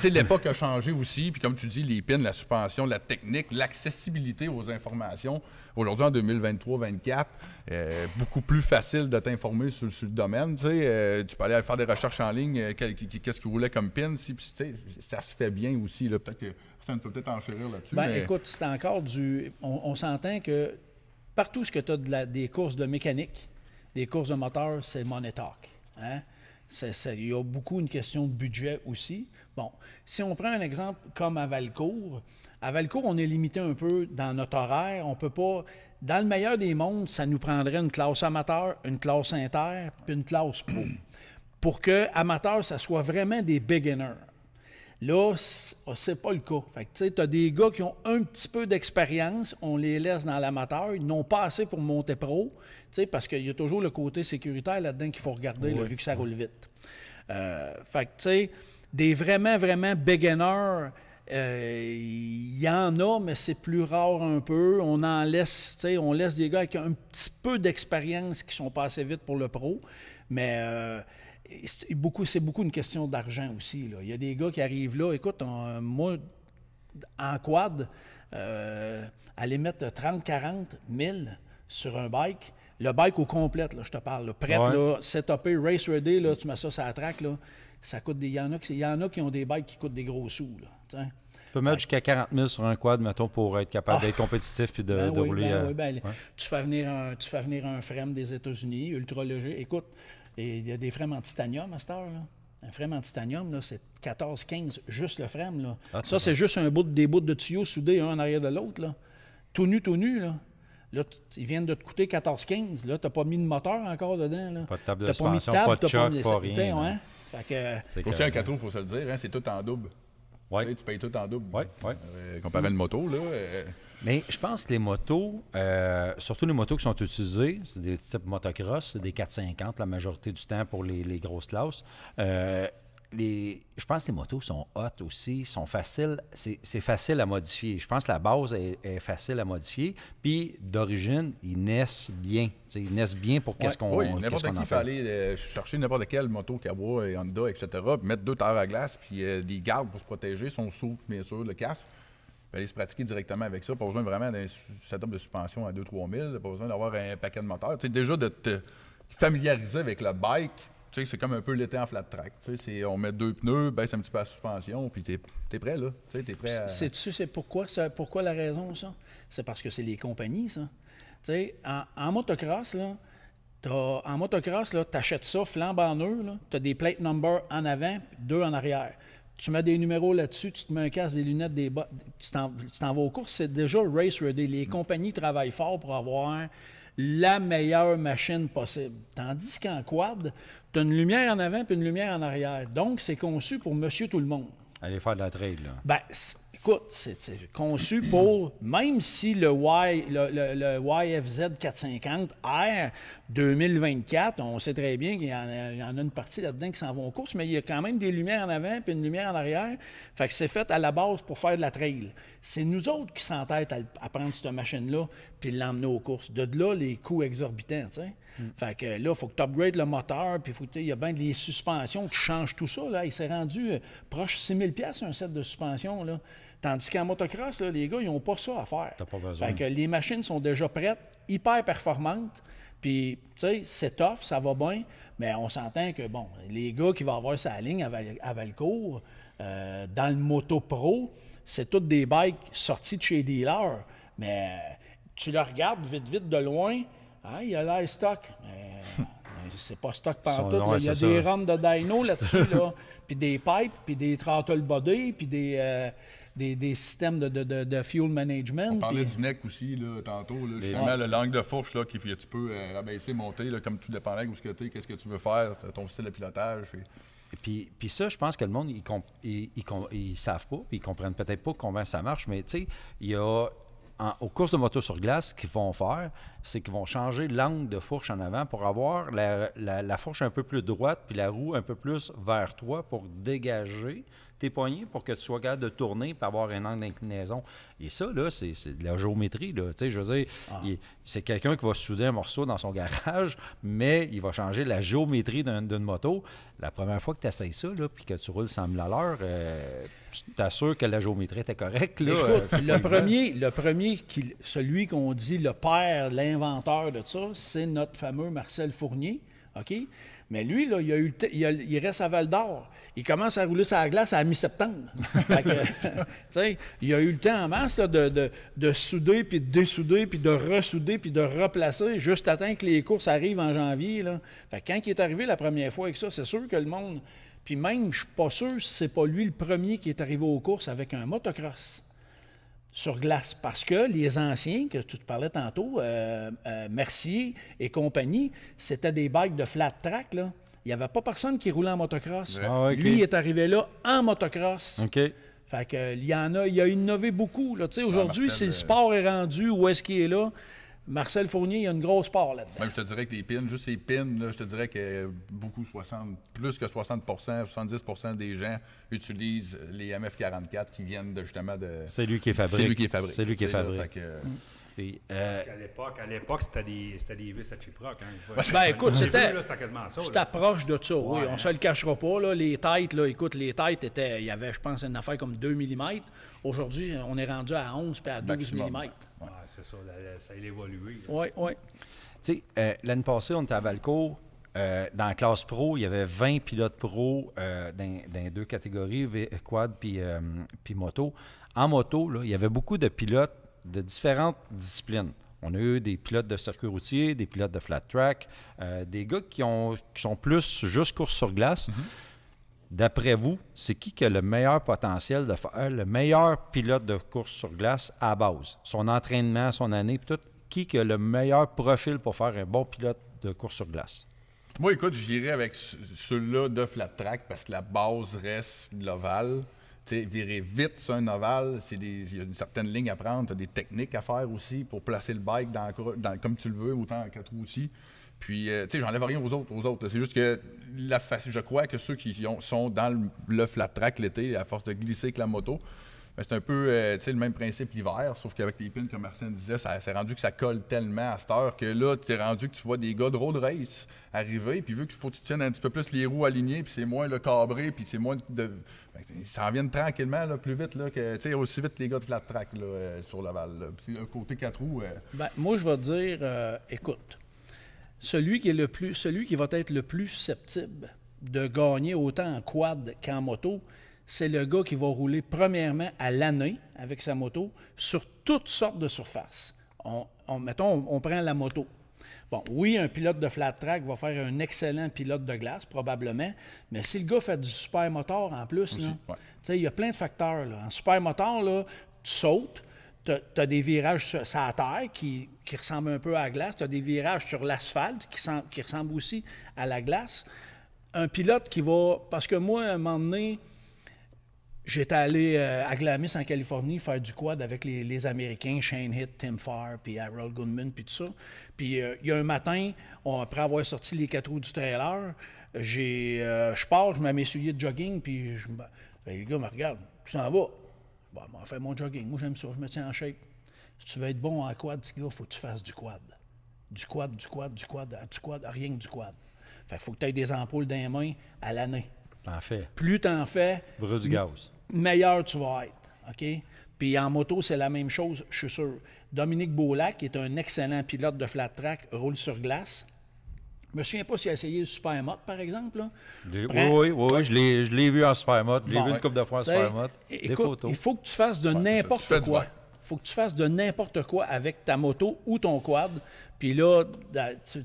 C: sais, l'époque a changé aussi. Puis comme tu dis, les pins, la suspension, la technique, l'accessibilité aux informations. Aujourd'hui, en 2023-2024, euh, beaucoup plus facile de t'informer sur, le domaine. Euh, tu, peux aller faire des recherches en ligne, qu'est-ce qu'ils voulaient comme pins, Si, ça se fait bien aussi. Peut-être que ça peut peut-être enchérir là-dessus. Ben, Écoute,
D: c'est encore du. On, s'entend que partout ce que tu as des courses de mécanique, les courses de moteur, c'est money talk. Hein? il y a beaucoup une question de budget aussi. Bon, si on prend un exemple comme à Valcourt, à Valcourt, on est limité un peu dans notre horaire. On peut pas. Dans le meilleur des mondes, ça nous prendrait une classe amateur, une classe inter, puis une classe pro. pour que amateur, ça soit vraiment des beginners. Là, n'est oh, pas le cas. tu as des gars qui ont un petit peu d'expérience, on les laisse dans l'amateur, ils n'ont pas assez pour monter pro, parce qu'il y a toujours le côté sécuritaire là-dedans qu'il faut regarder, vu que ça roule vite. Euh, fait des vraiment, vraiment beginners, il euh, y en a, mais c'est plus rare un peu. On en laisse, on laisse des gars avec un petit peu d'expérience qui sont pas assez vite pour le pro, mais... Euh, c'est beaucoup, une question d'argent aussi. Là. Il y a des gars qui arrivent là, écoute, moi, en quad, euh, aller mettre 30, 40 000 sur un bike, le bike au complet, je te parle, prêt, prêt là, race ready, là, tu mets ça ça la là, ça coûte Il y, en a qui, ont des bikes qui coûtent des gros sous, là, Tu
A: peux mettre jusqu'à 40 000 sur un quad, mettons, pour être capable ah. d'être compétitif puis de, ben rouler. Ben euh, ben,
D: tu, fais venir un, tu fais venir un frame des États-Unis, ultra léger. Écoute, et il y a des frames en titanium à cette heure. Là. Un frame en titanium, là, c'est 14-15, juste le frame. Là. Ah, ça, c'est juste un bout, des bouts de tuyaux soudés un en arrière de l'autre. Là. Tout nu, tout nu. Là. Là, ils viennent de te coûter 14-15. Là, t'as pas mis de moteur encore dedans. Pas de table de suspension, pas, de choc, pas, mis... rien. Hein? que... C'est aussi un 4
C: il faut se le dire. Hein? C'est tout en double. Ouais. Tu, payes tout en double. Oui, oui. Euh, comparé à une
A: moto, là. Euh, Mais je pense que les motos, euh, surtout les motos qui sont utilisées, c'est des types motocross, c'est des 450 la majorité du temps pour les, les grosses classes je pense que les motos sont hautes aussi, sont faciles, c'est facile à modifier. Je pense que la base est, facile à modifier. Puis d'origine, ils naissent bien. ils naissent bien pour qu'est-ce qu'on Oui, n'importe qui peut
C: euh, chercher n'importe quelle moto, Cabo et Honda, etc., puis mettre deux terres à glace, puis euh, des gardes pour se protéger, son souple, bien sûr, le casque. Puis aller se pratiquer directement avec ça. Pas besoin vraiment d'un setup de suspension à 2-3 000, pas besoin d'avoir un paquet de moteurs. C'est déjà de te familiariser avec le bike tu sais, c'est comme un peu l'été en flat track. Tu sais, on met deux pneus, baisse ben, un petit peu la suspension, puis t'es es prêt, là. Tu sais, t'es prêt c'est pourquoi, la
D: raison, ça?
C: C'est parce que c'est les compagnies, ça.
D: Tu sais, en, motocross, là, en motocross, tu achètes ça flambant en eux. Tu as des plate number en avant, deux en arrière. Tu mets des numéros là-dessus, tu te mets un casque, des lunettes, des bottes, tu t'en vas aux courses. C'est déjà race ready. Les compagnies travaillent fort pour avoir la meilleure machine possible. Tandis qu'en quad, tu as une lumière en avant puis une lumière en arrière. Donc, c'est conçu pour monsieur tout le monde.
A: Aller faire de la trade, là.
D: Ben, écoute, c'est conçu pour, même si le, y, le, YFZ 450R 2024, on sait très bien qu'il y, en a une partie là-dedans qui s'en va en course, mais il y a quand même des lumières en avant et une lumière en arrière. Fait que c'est fait à la base pour faire de la trail. C'est nous autres qui s'entêtent à, à, prendre cette machine-là puis l'emmener aux courses. De là, les coûts exorbitants, tu hmm. Fait que là, il faut que tu upgrades le moteur, puis il y a bien des suspensions, qui changent tout ça. Là. Il s'est rendu euh, proche de 6 un set de suspension. Là. Tandis qu'en motocross, là, les gars, ils n'ont pas ça à faire. T'as pas besoin. que les machines sont déjà prêtes, hyper performantes. Puis, tu sais, c'est tough, ça va bien, mais on s'entend que, bon, les gars qui vont avoir sa ligne à, à Valcourt, euh, dans le Moto Pro, c'est toutes des bikes sortis de chez dealer. Mais tu le regardes vite, vite de loin, ah, il a l'air stock. Mais, c'est pas stock partout. il y a des runs de dyno là-dessus, là, *laughs* puis des pipes, puis des throttle body, puis des, euh, des, systèmes de, fuel management. On parlait du
C: nec aussi, tantôt. justement, le langue de fourche là, qui, tu peux peu rabaisser, monter, là, comme tu dépendais où ce qu'est-ce que tu veux faire, ton style de pilotage. Et... Puis, ça, je pense que le monde, ils ne savent pas,
A: ils comprennent peut-être pas comment ça marche, mais tu sais, il y a. En, aux courses de moto sur glace, ce qu'ils vont faire, c'est qu'ils vont changer l'angle de fourche en avant pour avoir la, fourche un peu plus droite, puis la roue un peu plus vers toi pour dégager tes poignets pour que tu sois capable de tourner et avoir un angle d'inclinaison. Et ça, c'est de la géométrie. Là. Je ah. c'est quelqu'un qui va souder un morceau dans son garage, mais il va changer la géométrie d'une moto. La première fois que tu essayes ça, là, puis que tu roules sans 000 à tu euh, t'assures que la géométrie était correcte. le, premier,
D: le premier, qui, celui qu'on dit le père, l'inventeur de ça, c'est notre fameux Marcel Fournier. OK? Mais lui, il, reste à Val d'Or. Il commence à rouler sa glace à mi-septembre. *laughs* il a eu le temps en masse de, souder, puis de dessouder, puis de ressouder, puis de replacer, juste à temps que les courses arrivent en janvier. quand il est arrivé la première fois avec ça, c'est sûr que le monde. Puis même, je suis pas sûr si c'est pas lui le premier qui est arrivé aux courses avec un motocross sur glace parce que les anciens que tu te parlais tantôt, euh, euh, Mercier et compagnie, c'était des bikes de flat track. Il n'y avait pas personne qui roulait en motocross. Ah, Lui est arrivé là en motocross. Fait que, il y en a, il a innové beaucoup. Aujourd'hui, si le euh, sport est rendu, où est-ce qu'il est là? Marcel Fournier, il y a une grosse part là-dedans.
C: je te dirais que les pins, juste les pins, je te dirais que beaucoup, 60, plus que 60 70 des gens utilisent les MF44 qui viennent de, justement de. C'est lui qui est fabriqué. C'est lui qui est fabriqué. C'est lui qui est fabriqué. Euh, mm. Euh, l'époque,
B: à l'époque, c'était des, c'était des vis à chiproc. Hein. Ben, écoute, *laughs* c'était. Je t'approche de ça, oui. on ne hein. se
D: le cachera pas. Là, les têtes, là, écoute, les têtes étaient. Il y avait, je pense, une affaire comme 2 mm. Aujourd'hui, on est rendu à 11 puis à 12 mm. Oui, c'est ça. ça a évolué.
A: Oui, oui. Tu sais, euh, l'année passée, on était à Valcourt. Euh, dans la classe pro, il y avait 20 pilotes pro dans, dans, deux catégories, quad puis, moto. En moto, là, il y avait beaucoup de pilotes de différentes disciplines. On a eu des pilotes de circuit routier, des pilotes de flat track, euh, des gars qui, sont plus juste course sur glace. Mhm. D'après vous, c'est qui qui a le meilleur potentiel de faire le meilleur pilote de course sur glace à base? Son entraînement, son année, tout. Qui qui a le meilleur profil pour faire un bon pilote de course sur glace?
C: Moi, écoute, j'irai avec celui là de flat track parce que la base reste l'ovale. C'est virer vite c'est un ovale, il y a une certaine ligne à prendre, tu as des techniques à faire aussi pour placer le bike comme tu le veux, autant en quatre aussi. Puis, euh, tu sais, j'enlève rien aux autres. Aux autres. C'est juste que je crois que ceux qui sont dans le, le flat track l'été, à force de glisser avec la moto, ben, c'est un peu euh, le même principe l'hiver, sauf qu'avec les pins, comme Martin disait, ça s'est rendu que ça colle tellement à cette heure que là, tu es rendu que tu vois des gars de road race arriver, puis vu qu'il faut que tu tiennes un petit peu plus les roues alignées, puis c'est moins le cabré, puis c'est moins de. Ben, ils s'en viennent tranquillement, là, plus vite, là, que, tu aussi vite les gars de flat track là, euh, sur Laval. C'est un côté quatre roues. Euh.
D: Ben, moi, je vais dire, écoute, celui qui, est le plus, celui qui va être le plus susceptible de gagner autant en quad qu'en moto, c'est le gars qui va rouler premièrement à l'année avec sa moto sur toutes sortes de surfaces. mettons, on, prend la moto. Bon, oui, un pilote de flat track va faire un excellent pilote de glace, probablement, mais si le gars fait du super en plus, il y a plein de facteurs. Là. En super tu sautes, tu as des virages sur, sur terre qui, qui, ressemblent un peu à la glace, tu as des virages sur l'asphalte qui, qui ressemblent aussi à la glace. Un pilote qui va. Parce que moi, à un moment donné, J'étais allé euh, à Glamis, en Californie, faire du quad avec les, Américains, Shane Hitt, Tim Farr, puis Harold Goodman, puis tout ça. Puis euh, il y a un matin, après avoir sorti les quatre roues du trailer, j'ai, euh, je pars, je mets mes de jogging, puis je, ben, le gars me regarde, tu s'en vas. Bon, ben, faire mon jogging, moi j'aime ça, je me tiens en shape. Si tu veux être bon en quad, petit gars, faut que tu fasses du quad. Du quad, du quad, du quad, du quad, rien que du quad. Fait qu'il faut que tu aies des ampoules d'un main à l'année. En fait. »« Plus t'en fais. Brûle du gaz meilleur tu vas être. OK? Puis en moto, c'est la même chose, je suis sûr. Dominique Beaulac, qui est un excellent pilote de flat track, roule sur glace. Je me souviens pas s'il a essayé le Supermot, par exemple.
A: Oui, oui, oui, je l'ai vu en Supermot. Je l'ai vu une Coupe de fois en ben, Supermot. Il faut
D: que tu fasses de n'importe quoi. Il faut que tu fasses de n'importe quoi avec ta moto ou ton quad. Puis là,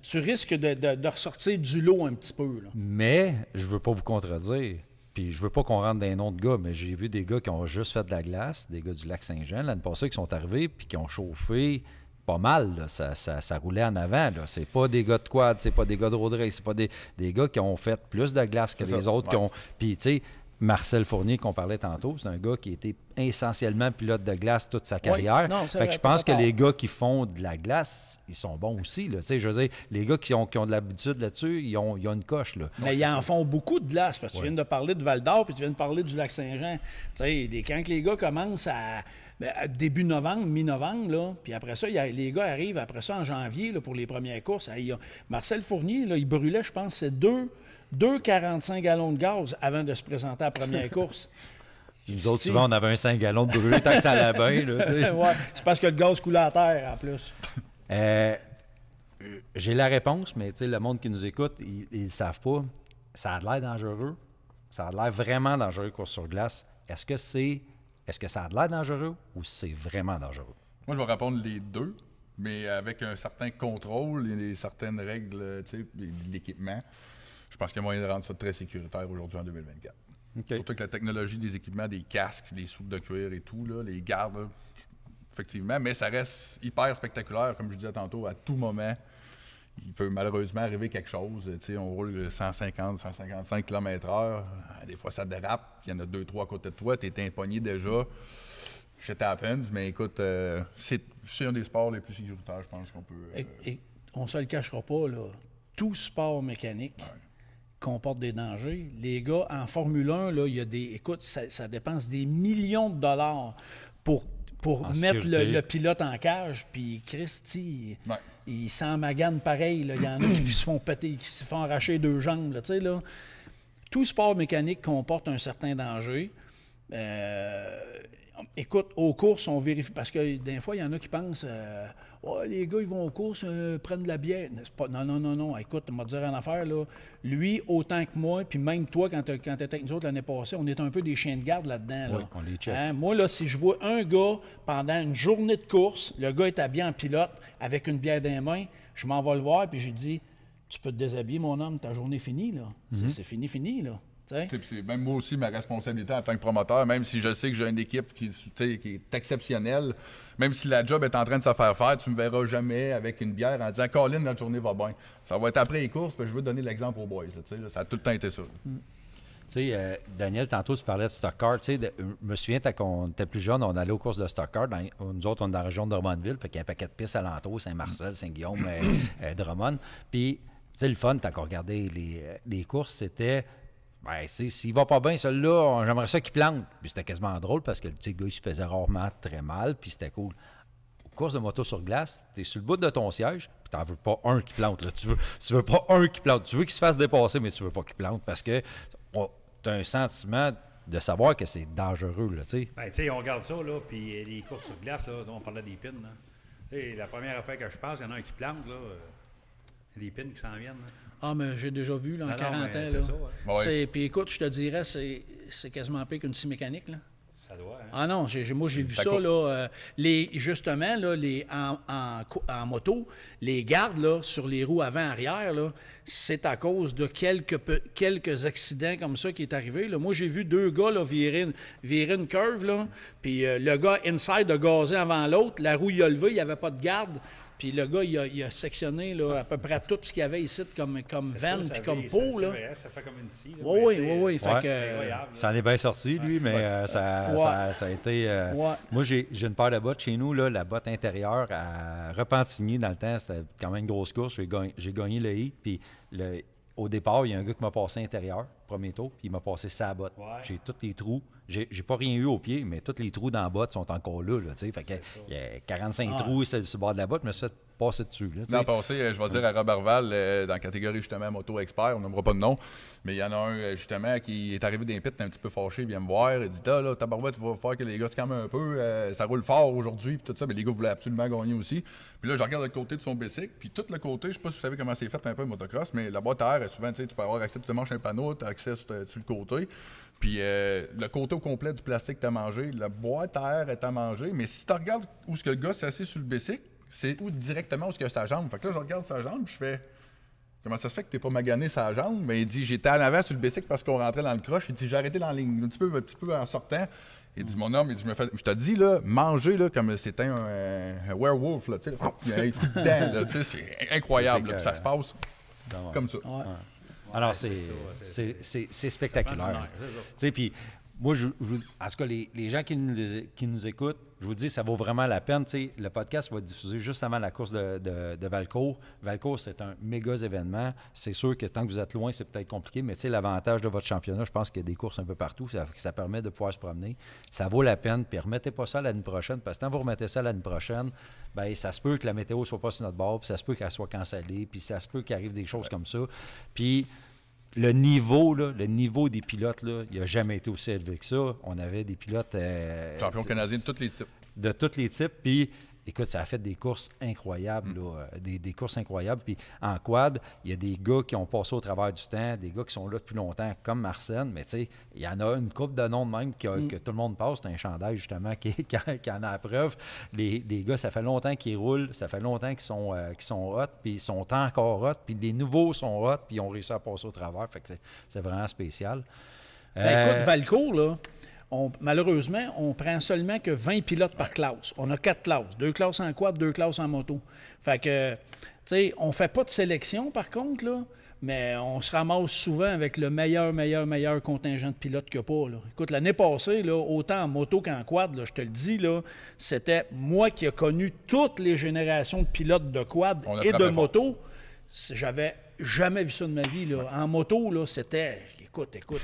D: tu, risques de, ressortir du lot un petit peu.
A: Mais, je veux pas vous contredire puis je veux pas qu'on rentre dans les noms de gars, mais j'ai vu des gars qui ont juste fait de la glace, des gars du lac Saint-Jean, l'année passée, qui sont arrivés, puis qui ont chauffé pas mal. Là. Ça, ça, roulait en avant. Là. C'est pas des gars de quad, c'est pas des gars de road race, c'est pas des, gars qui ont fait plus de glace que les autres. Qui ont... Puis, tu sais, Marcel Fournier qu'on parlait tantôt, c'est un gars qui était essentiellement pilote de glace toute sa carrière. fait que je pense que les gars qui font de la glace, ils sont bons aussi. Là. Je veux les gars qui ont, qui ont de l'habitude là-dessus, ils ont, ils ont, une coche. Mais
D: ils en font beaucoup de glace, tu viens de parler de Val d'Or, puis tu viens de parler du lac Saint-Jean. Quand les gars commencent à... Ben, début novembre, mi-novembre, puis après ça, les gars arrivent après ça en janvier pour les premières courses. Marcel Fournier, il brûlait, je pense, ses deux 2,45 gallons de gaz avant de se présenter à première *laughs* course.
A: Nous autres, souvent, on avait un 5 gallons de bruit tant que ça allait *laughs* bien.
D: c'est parce que le gaz coulait à terre, en plus.
A: Euh, euh, j'ai la réponse, mais le monde qui nous écoute, ils ne savent pas. Ça a l'air dangereux. Ça a l'air vraiment dangereux, course sur glace. Est-ce que c'est... Est-ce que ça a l'air dangereux ou c'est vraiment dangereux?
C: Moi, je vais répondre les deux, mais avec un certain contrôle et certaines règles de l'équipement je pense qu'il y a moyen de rendre ça très sécuritaire aujourd'hui en 2024. Surtout que la technologie des équipements, des casques, des soupes de cuir et tout, là, les gardes, effectivement, mais ça reste hyper spectaculaire, comme je disais tantôt, à tout moment. Il peut malheureusement arriver quelque chose. on roule 150, 155 km/h. Des fois, ça dérape. Il y en a deux, trois à côté de toi. Tu es impogné déjà. Shit happens. Mais écoute, euh, c'est un des sports les plus sécuritaires, je pense qu'on peut. Et,
D: euh, on se le cachera pas, là. Tout sport mécanique, comporte des dangers. Les gars, en Formule 1, là, il y a des. Écoute, ça, dépense des millions de dollars pour pour mettre le, pilote en cage. Puis Christy, il, s'emmagane pareil. Il y en a qui *clears throat* se font péter, qui se font arracher deux jambes. Là, là. Tout sport mécanique comporte un certain danger. Euh, Écoute, aux courses, on vérifie. Parce que des fois, il y en a qui pensent oh, les gars, ils vont aux courses, prennent de la bière. Non, non, non, non. Écoute, on va te dire en affaire, là, lui, autant que moi, puis même toi, quand tu étais avec nous autres l'année passée, on est un peu des chiens de garde là-dedans. Hein? Moi, là, si je vois un gars pendant une journée de course, le gars est habillé en pilote avec une bière dans les mains, je m'en vais le voir, puis j'ai dit Tu peux te déshabiller, mon homme, ta journée est finie, là. C'est mhm.
C: fini, fini, là. C'est même moi aussi ma responsabilité en tant que promoteur, même si je sais que j'ai une équipe qui, est exceptionnelle, même si la job est en train de se faire faire, tu me verras jamais avec une bière en disant Colin, notre journée va bien. Ça va être après les courses, puis je veux donner l'exemple aux boys. ça a tout le temps été ça. Mm.
A: Tu sais, euh, Daniel, tantôt, tu parlais de Stockard. Euh, je me souviens, quand on était plus jeune, on allait aux courses de Stockard. Ben, nous autres, on est dans la région de Drummondville. puis il y a un paquet de pistes alentour, Saint-Marcel, Saint-Guillaume, euh, *coughs* Drummond. Puis, tu sais, le fun, quand on regardait les courses, c'était ben, s'il va pas bien, celui-là, j'aimerais ça qu'il plante. Puis c'était quasiment drôle parce que le petit gars, il se faisait rarement très mal, puis c'était cool. Aux courses de moto sur glace, tu es sur le bout de ton siège, puis t'en veux pas un qui plante. Là. Tu, veux, tu veux pas un qui plante. Tu veux qu'il se fasse dépasser, mais tu veux pas qu'il plante parce que tu as un sentiment de savoir que c'est dangereux, là, tu sais.
B: Ben, tu sais, on regarde ça, là, puis les courses sur glace, là, on parlait des pins, hein. la première affaire que je pense, il y en a un qui plante, là. Euh, les pins qui s'en viennent. Hein.
D: Ah, mais j'ai déjà vu, là, en ah quarantaine. ans. puis écoute, je te dirais, c'est, quasiment pire qu'une scie mécanique. Là. Ça doit. Hein? Ah non, moi, j'ai vu ça. là, euh, les, justement, là, les, en, moto, les gardes là, sur les roues avant-arrière, là, c'est à cause de quelques, quelques accidents comme ça qui est arrivé. Là. Moi, j'ai vu deux gars là, virer, virer une curve, là, puis euh, le gars inside a gazé avant l'autre, la roue y a levé, il n'y avait pas de garde. Puis le gars, il a, sectionné là, à peu près tout ce qu'il y avait ici comme, comme comme peau. Là. ça fait comme une scie. oui, oui, oui, Fait que, euh,
A: ça en est bien sorti, lui, mais euh, ça, a été. Euh, moi, j'ai une paire de bottes chez nous, la botte intérieure à Repentigny dans le temps. C'était quand même une grosse course. J'ai gagné, le hit. Puis au départ, il y a un gars qui m'a passé intérieur premier tour, puis il m'a passé sa botte. J'ai tous les trous. J'ai, j'ai pas rien eu au pied, mais tous les trous dans la botte sont encore là. il y a 45 ah. trous sur, le bord de la botte, mais ça passé dessus. Là, L'an passé, euh, je vais dire à
C: Robert Val, euh, dans la catégorie justement moto expert, on nommera pas de nom, mais il y en a un euh, justement qui est arrivé d'un pit un petit peu fâché, il vient me voir, il dit Ah là, tabarouette, va faire que les gars se calment un peu, ça roule fort aujourd'hui, puis tout ça, mais les gars voulaient absolument gagner aussi. Puis là, je regarde le côté de son bicycle, puis tout le côté, je ne sais pas si vous savez comment c'est fait un peu motocross, mais la boîte à air, souvent, tu peux avoir accès, tu te un panneau, accès euh, sur, le côté. Puis euh, le côté complet du plastique tu à manger, la boîte à air est à manger. Mais si tu regardes où ce que le gars s'est assis sur le bicycle, c'est où directement où ce que sa jambe. Fait que là, je regarde sa jambe, je fais Comment ça se fait que t'es pas magané sa jambe? Mais il dit J'étais à l'avant sur le bicycle parce qu'on rentrait dans le croche. Il dit J'ai arrêté dans la ligne, un petit peu, en sortant. Il dit, mon homme, je, me fais... je te dis, là, manger, là, comme c'était euh, un, werewolf, là, tu sais, c'est incroyable, que, ça se passe comme
A: ça. Alors, c'est spectaculaire. Puis moi, je, je, en tout cas, les, gens qui nous, qui nous, écoutent, je vous dis, ça vaut vraiment la peine. le podcast va être diffusé juste avant la course de, de, de c'est un méga événement. C'est sûr que tant que vous êtes loin, c'est peut-être compliqué, mais l'avantage de votre championnat, je pense qu'il y a des courses un peu partout. Ça, permet de pouvoir se promener. Ça vaut la peine. Puis remettez pas ça l'année prochaine, parce que que vous remettez ça l'année prochaine, bien, ça se peut que la météo soit pas sur notre bord, puis ça se peut qu'elle soit cancellée, puis ça se peut qu'il arrive des choses comme ça. Puis le niveau, là, le niveau des pilotes, là, il n'a jamais été aussi élevé que ça. On avait des pilotes. Euh, champion Champions canadiens de tous les types. De tous les types. Puis écoute, ça a fait des courses incroyables, mm. euh, des, courses incroyables. Puis en quad, il y a des gars qui ont passé au travers du temps, des gars qui sont là depuis longtemps, comme Marcel, mais tu sais, il y en a une coupe de nom de même mm. que, tout le monde passe. C'est un chandail, justement, *laughs* qui, en a la preuve. Les, gars, ça fait longtemps qu'ils roulent, ça fait longtemps qu'ils sont, euh, sont hot, puis ils sont encore hot, puis les nouveaux sont hot, puis ils ont réussi à passer au travers. Fait que c'est vraiment spécial.
D: Ben, écoute, euh, Valcourt, là, malheureusement, on prend seulement que 20 pilotes par classe. On a quatre classes, deux classes en quad, deux classes en moto. Fait que, tu sais, on fait pas de sélection, par contre, là, mais on se ramasse souvent avec le meilleur, meilleur, meilleur contingent de pilotes qu'il n'y a pas. Là. Écoute, l'année passée, là, autant en moto qu'en quad, je te le dis, là, c'était moi qui ai connu toutes les générations de pilotes de quad et de moto. J'avais jamais vu ça de ma vie. Là. En moto, là, c'était... Écoute, écoute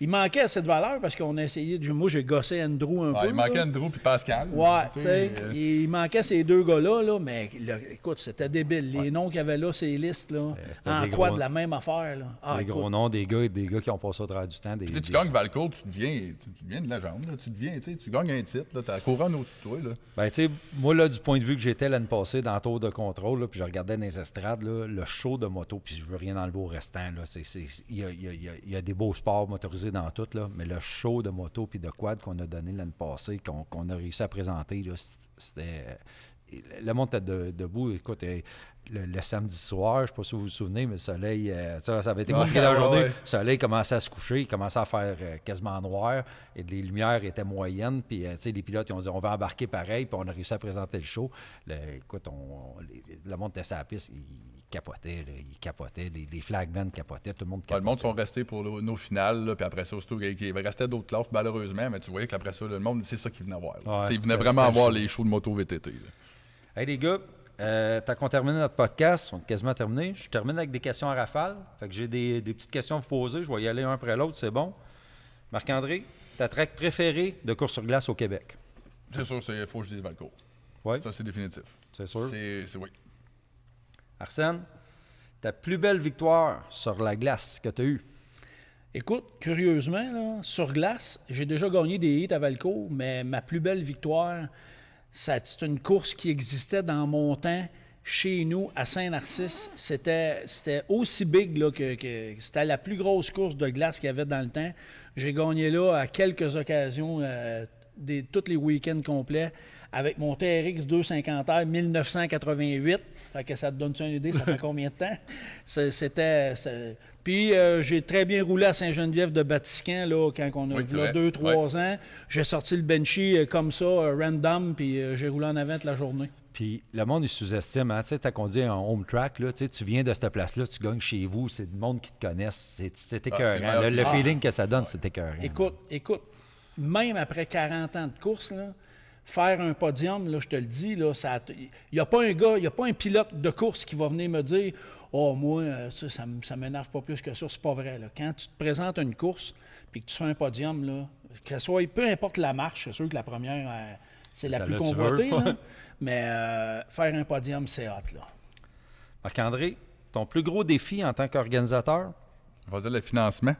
D: il manquait cette valeur parce qu'on a essayé. Moi, j'ai gossé Andrew un peu. Il manquait Andrew
C: puis Pascal. Ouais, tu sais. Euh,
D: il manquait ces deux gars-là, là, mais écoute, c'était débile. Les noms qu'il y avait là, ces listes, là, en quoi de la même affaire. Là. Ah, gros
C: noms, des gars,
A: des gars qui ont passé au travers du temps. Des, tu gagnes
C: Valco tu deviens, tu, tu deviens une légende. Là, tu, deviens, tu gagnes un titre, tu as la couronne au-dessus de toi. Là.
A: Ben, tu sais, moi, là, du point de vue que j'étais l'année passée dans le tour de contrôle, puis je regardais dans les estrades, le show de moto, puis je veux rien enlever au restant. Il y, y, y a des beaux sports motorisés dans tout, là, mais le show de moto puis de quad qu'on a donné l'année passée, qu'on a réussi à présenter, c'était. Euh, le monde était debout. Écoute, euh, le, samedi soir, je ne sais pas si vous vous souvenez, mais le soleil, euh, ça avait été compliqué la journée. Le soleil commençait à se coucher, il commençait à faire quasiment noir, et les lumières étaient moyennes. Puis, sais, les pilotes, ils ont dit on va embarquer pareil, puis on a réussi à présenter le show. Le, écoute, le monde
C: était sur la piste, capotait, il capotait, les, les flag capotaient, tout le monde capotait. le monde sont restés pour nos finales, puis après ça, surtout il restait d'autres classes, malheureusement, mais tu voyais que après ça, le monde, c'est ça qu'ils venaient voir. ils venaient vraiment voir les shows de moto VTT. Hey les gars, euh, t'as qu'on termine
A: notre podcast, on est quasiment terminé. Je termine avec des questions à rafale. Fait que j'ai des, petites questions à vous poser. Je vais y aller un après l'autre, c'est bon. Marc-André, ta track préférée de course sur glace au Québec?
C: C'est sûr, c'est Faut que je dise Valcourt. Oui. Ça, c'est définitif. C'est sûr. C'est oui.
D: Arsène, ta plus belle victoire sur la glace que tu as eue? Écoute, curieusement, sur glace, j'ai déjà gagné des hits à Valco, mais ma plus belle victoire, c'est une course qui existait dans mon temps chez nous à Saint-Narcisse. C'était, aussi big que, c'était la plus grosse course de glace qu'il y avait dans le temps. J'ai gagné là à quelques occasions, euh, des, tous les week-ends complets avec mon TRX 250R 1988. Fait que ça te donne une idée, ça fait *laughs* combien de temps? C'était... Puis euh, j'ai très bien roulé à Saint-Geneviève de Batiscan là, quand on a eu deux, trois ans. J'ai sorti le benchy euh, comme ça, euh, random, puis j'ai roulé en avant toute la journée.
A: Puis le monde, il sous-estime. Hein? Tu sais, t'as conduit un home track, là, tu viens de cette place-là, tu gagnes chez vous, c'est le monde qui te connaissent. C'est ah, écœurant. le, feeling que ah. ça donne, c'est écœurant. Écoute,
D: écoute, même après 40 ans de course, là, faire un podium, là, je te le dis, il n'y a pas un gars, il n'y a pas un pilote de course qui va venir me dire Oh, moi, euh, ça, ne m'énerve pas plus que ça. C'est pas vrai. Là. Quand tu te présentes à une course puis que tu fais un podium, là, que soit, peu importe la marche, c'est sûr que la première, euh, c'est la plus convoitée, *laughs* mais euh, faire un podium, c'est hot.
A: Marc-André, ton plus gros défi en tant qu'organisateur On va dire le financement.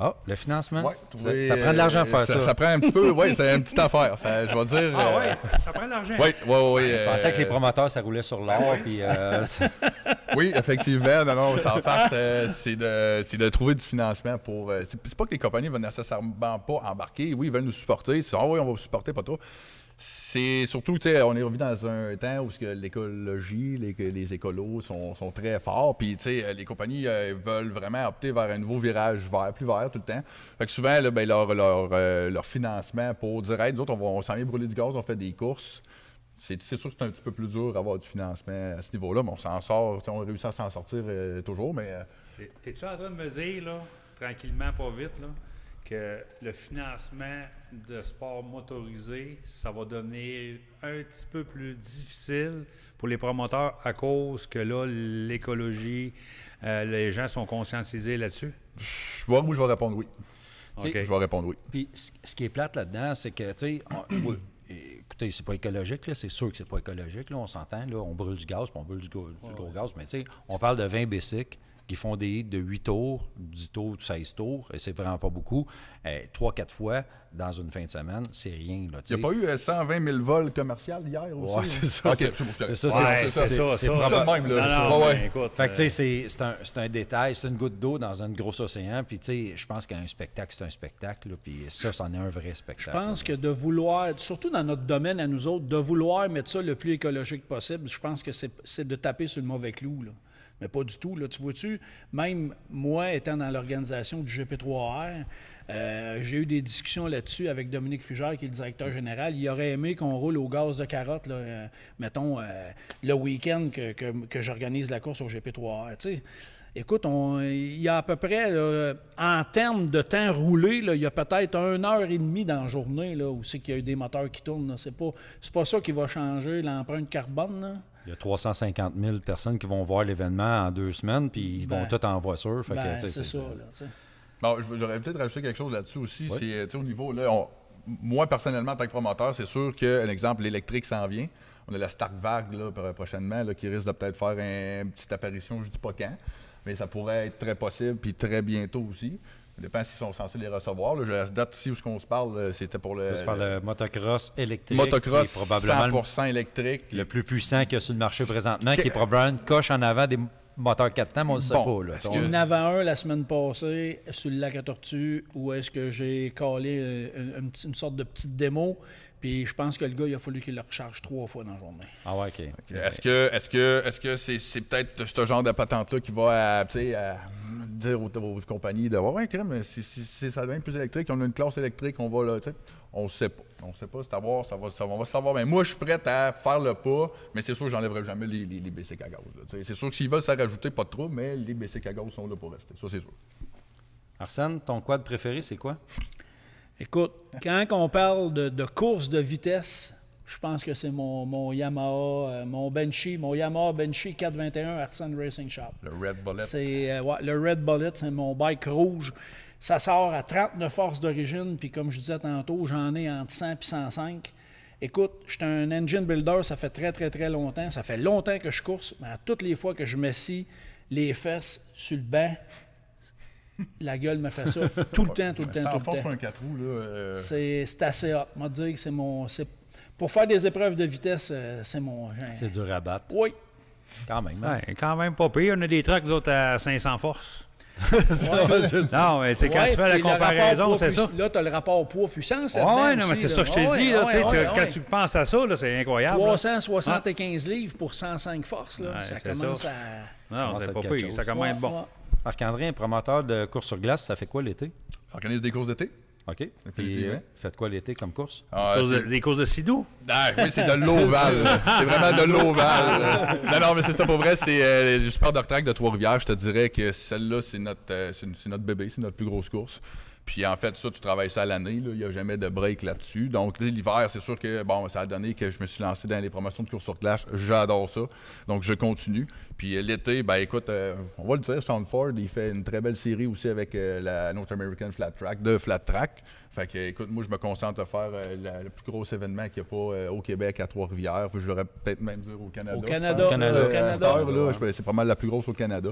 A: Ah, le financement? ça, prend de l'argent à euh, faire ça. Ça, prend un petit peu, oui, c'est une petite *laughs* affaire. Ça, je vais dire. Ah oui? ouais, euh, ça prend de l'argent. Oui,
C: oui, oui. Je euh, pensais que les promoteurs, ça roulait sur l'or. euh, *laughs* oui, effectivement. Non, non, ça en *laughs* face, c'est de, trouver du financement pour. c'est pas que les compagnies ne vont nécessairement pas embarquer. Oui, ils veulent nous supporter. Ils ah oui, on va vous supporter, pas trop c'est surtout, tu sais, on est revenu dans un temps où l'écologie, les, écolos sont, très forts, puis, tu sais, euh, les compagnies euh, veulent vraiment opter vers un nouveau virage vert, plus vert tout le temps. Fait que souvent, ben, euh, leur, financement pour dire, nous autres, on, s'en vient brûler du gaz, on fait des courses. C'est sûr que c'est un petit peu plus dur d'avoir du financement à ce niveau-là, mais on s'en sort, on réussit à s'en sortir toujours, mais...
B: T'es-tu en train de me dire, là, tranquillement, pas vite, là, que le financement de sport motorisé, ça va devenir un petit peu plus difficile pour les promoteurs à cause que là, l'écologie, euh, les gens sont conscientisés là-dessus?
C: Je vois où je vais répondre oui.
A: Je vais répondre
C: oui.
B: Puis ce qui est plate là-dedans, c'est que, tu sais, *clears throat*
A: écoutez, c'est pas écologique, là, c'est sûr que c'est pas écologique, là, on s'entend, là, on brûle du gaz, puis on brûle du, gros, gaz, mais tu sais, on parle de 20 bicycles qui font des hits de 8 tours, 10 tours, 16 tours, et c'est vraiment pas beaucoup, euh, trois, 4 quatre fois dans une fin de semaine, c'est rien. Il n'y a pas
C: eu 120 euh, 000 vols commerciaux hier aussi? Oui, c'est ça. c'est ça. C'est ça. C'est ça de même. Là. Non, non, ouais. fait que,
A: euh, c'est un, détail, c'est une goutte d'eau dans un gros océan. Puis, tu sais, je pense qu'un spectacle, c'est un spectacle. puis ça, c'en est un vrai spectacle. Je
D: pense que de vouloir, surtout dans notre domaine à nous autres, de vouloir mettre ça le plus écologique possible, je pense que c'est de taper sur le mauvais clou. Là. Mais pas du tout. Là, tu vois-tu, même moi, étant dans l'organisation du GP3R, euh, j'ai eu des discussions là-dessus avec Dominique Fugère, qui est le directeur général. Il aurait aimé qu'on roule au gaz de carotte, là, euh, mettons, euh, le week-end que, j'organise la course au GP3R. Écoute, il y a à peu près, en termes de temps roulé, il y a peut-être une heure et demie dans la journée là, où c'est qu'il y a eu des moteurs qui tournent. C'est pas, pas ça qui va changer l'empreinte carbone.
A: Il y a 350 000 personnes qui vont voir l'événement en deux semaines, puis ils vont ben. tout en voiture. Ben, c'est ça,
C: Bon, je peut-être rajouter quelque chose là-dessus aussi. Euh, au niveau, moi, personnellement, en tant que promoteur, c'est sûr qu'un exemple, l'électrique s'en vient. On a la Stark Vague là, prochainement qui risque de peut-être faire une petite apparition, je ne dis pas quand, mais ça pourrait être très possible, puis très bientôt aussi dépend s'ils sont censés les recevoir. Là, à date-ci, où on se parle, euh, c'était pour le...
A: motocross électrique. Motocross probablement 100 électrique. Le plus puissant qu'il y a sur le marché présentement, qui est probablement une coche en avant des moteurs 4 temps, mais on ne sait pas. Là. On en
D: avait un la semaine passée sur le lac à Tortue où est-ce que j'ai collé euh, une, sorte de petite démo. Puis je pense que le gars, il a fallu qu'il le recharge trois fois dans la journée.
C: Ah ouais, OK. Est-ce que est-ce que c'est, peut-être ce genre de patente-là qui va dire aux, compagnies de Ouais, crème, si, si, ça devient plus électrique, on a une classe électrique, on va là, tu On ne sait pas. On ne sait pas, c'est à voir, ça va, on va savoir. Mais moi, je suis prêt à faire le pas, mais c'est sûr que j'enlèverai jamais les, les, à gaz. c'est sûr que s'ils veulent ça rajouter, pas trop, mais les BC à gaz sont là pour rester. Ça, c'est sûr. Arsène, ton quad préféré, c'est quoi? Écoute, quand on parle de, course de
D: vitesse, je pense que c'est mon, Yamaha, mon Benchy, mon Yamaha Benchy 421 Arsene Racing Shop.
C: Le Red Bullet.
D: C'est, euh, le Red Bullet, c'est mon bike rouge. Ça sort à 39 forces d'origine, puis comme je disais tantôt, j'en ai entre 100 et 105. Écoute, j'étais un engine builder, ça fait très, très, très longtemps. Ça fait longtemps que je course, mais à toutes les fois que je me scie les fesses sur le banc, la gueule me fait ça tout le temps, tout le temps. tout le temps. un 4 roues, là. Euh. C'est assez hot. Moi, dire que c'est mon. Pour faire des épreuves de vitesse, euh, c'est mon. C'est du à Oui.
B: Quand même. Hein. Ouais, quand même pas pire. On a des trucks, d'autres à 500 forces. *laughs* non, mais c'est quand tu fais la comparaison, c'est ça.
D: Là, tu as le rapport poids-puissance. Oui, non, mais c'est ça que je t'ai dit. Là, quand tu
B: penses à ça, c'est incroyable.
D: 375 livres pour 105 forces. Là, ça commence à.
A: Non, c'est pas pire. Ça commence à être bon. Marc-André, un promoteur de course sur glace, ça fait quoi l'été? organise des courses d'été. OK. Puis, euh, faites quoi l'été comme course? des, ah, courses de, des,
D: ah, oui, c'est de l'ovale. c'est vraiment de l'ovale. non, non, mais c'est ça pour vrai.
C: C'est euh, sport de Trois-Rivières. Je te dirais que celle-là, c'est notre, euh, notre bébé, c'est notre plus grosse course. Puis en fait, ça, tu travailles ça l'année. Il n'y a jamais de break là-dessus. Donc, l'hiver, c'est sûr que bon, ça a donné que je me suis lancé dans les promotions de course sur glace. J'adore ça. Donc, je continue. Puis euh, l'été, ben écoute, euh, on va le dire, Sean il fait une très belle série aussi avec euh, la North American Flat Track, de Flat Track. Fait que, écoute, moi, je me concentre à faire le plus gros événement qu'il n'y a pas au Québec, à Trois-Rivières. Je l'aurais peut-être même dire au Canada. Au Canada, au Canada. c'est pas mal la plus grosse au Canada.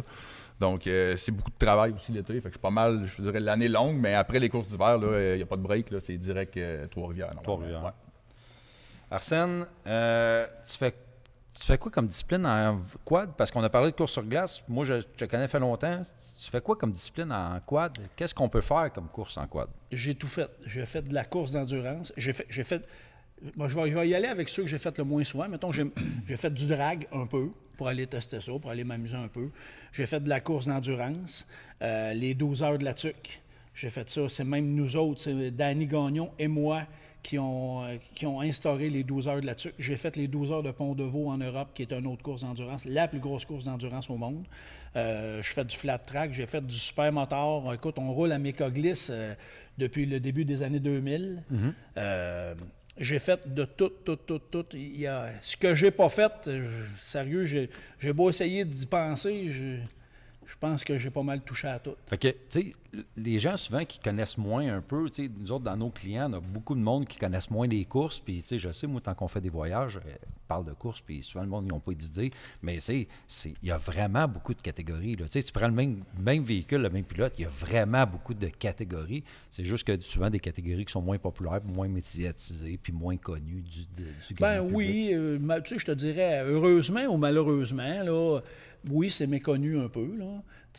C: Donc, c'est beaucoup de travail aussi l'été. Fait que c'est pas mal, je dirais, l'année longue, mais après les courses d'hiver, il n'y a pas de break. C'est direct Trois-Rivières. Trois-Rivières. Arsène, tu fais tu fais quoi comme discipline en quad?
A: Parce qu'on a parlé de course sur glace. Moi, je te connais fait longtemps. Tu fais quoi comme discipline en quad? Qu'est-ce qu'on peut faire comme course en quad?
D: J'ai tout fait. J'ai fait de la course d'endurance. J'ai fait, moi, je vais, y aller avec ceux que j'ai fait le moins souvent. Mettons, *clears throat* j'ai, fait du drag un peu pour aller tester ça, pour aller m'amuser un peu. J'ai fait de la course d'endurance, euh, les 12 heures de la tuque. J'ai fait ça. C'est même nous autres, c'est Danny Gagnon et moi qui ont, qui ont instauré les 12 heures de la tuque. J'ai fait les 12 heures de Pont de Vaux en Europe, qui est une autre course d'endurance, la plus grosse course d'endurance au monde. Euh, je fais du flat track, j'ai fait du super moteur. Écoute, on roule à Mécoglisse euh, depuis le début des années 2000. Mhm. Euh, j'ai fait de tout, tout, tout, tout. Il y Ce que j'ai pas fait, sérieux, j'ai beau essayer d'y penser, je pense que j'ai pas mal touché à tout.
A: Fait que, tu sais, les gens souvent qui connaissent moins un peu, tu sais, nous autres, dans nos clients, on a beaucoup de monde qui connaissent moins les courses. Puis, tu sais, je sais, moi, tant qu'on fait des voyages, euh, on parle de courses, puis souvent, le monde, ils n'ont pas d'idée. Mais, tu sais, il y a vraiment beaucoup de catégories. Tu sais, tu prends le même, même véhicule, le même pilote, il y a vraiment beaucoup de catégories. C'est juste que souvent, des catégories qui sont moins populaires, moins médiatisées, puis moins connues
D: du, du, Ben oui, euh, tu sais, je te dirais, heureusement ou malheureusement, là, oui, c'est méconnu un peu. Là.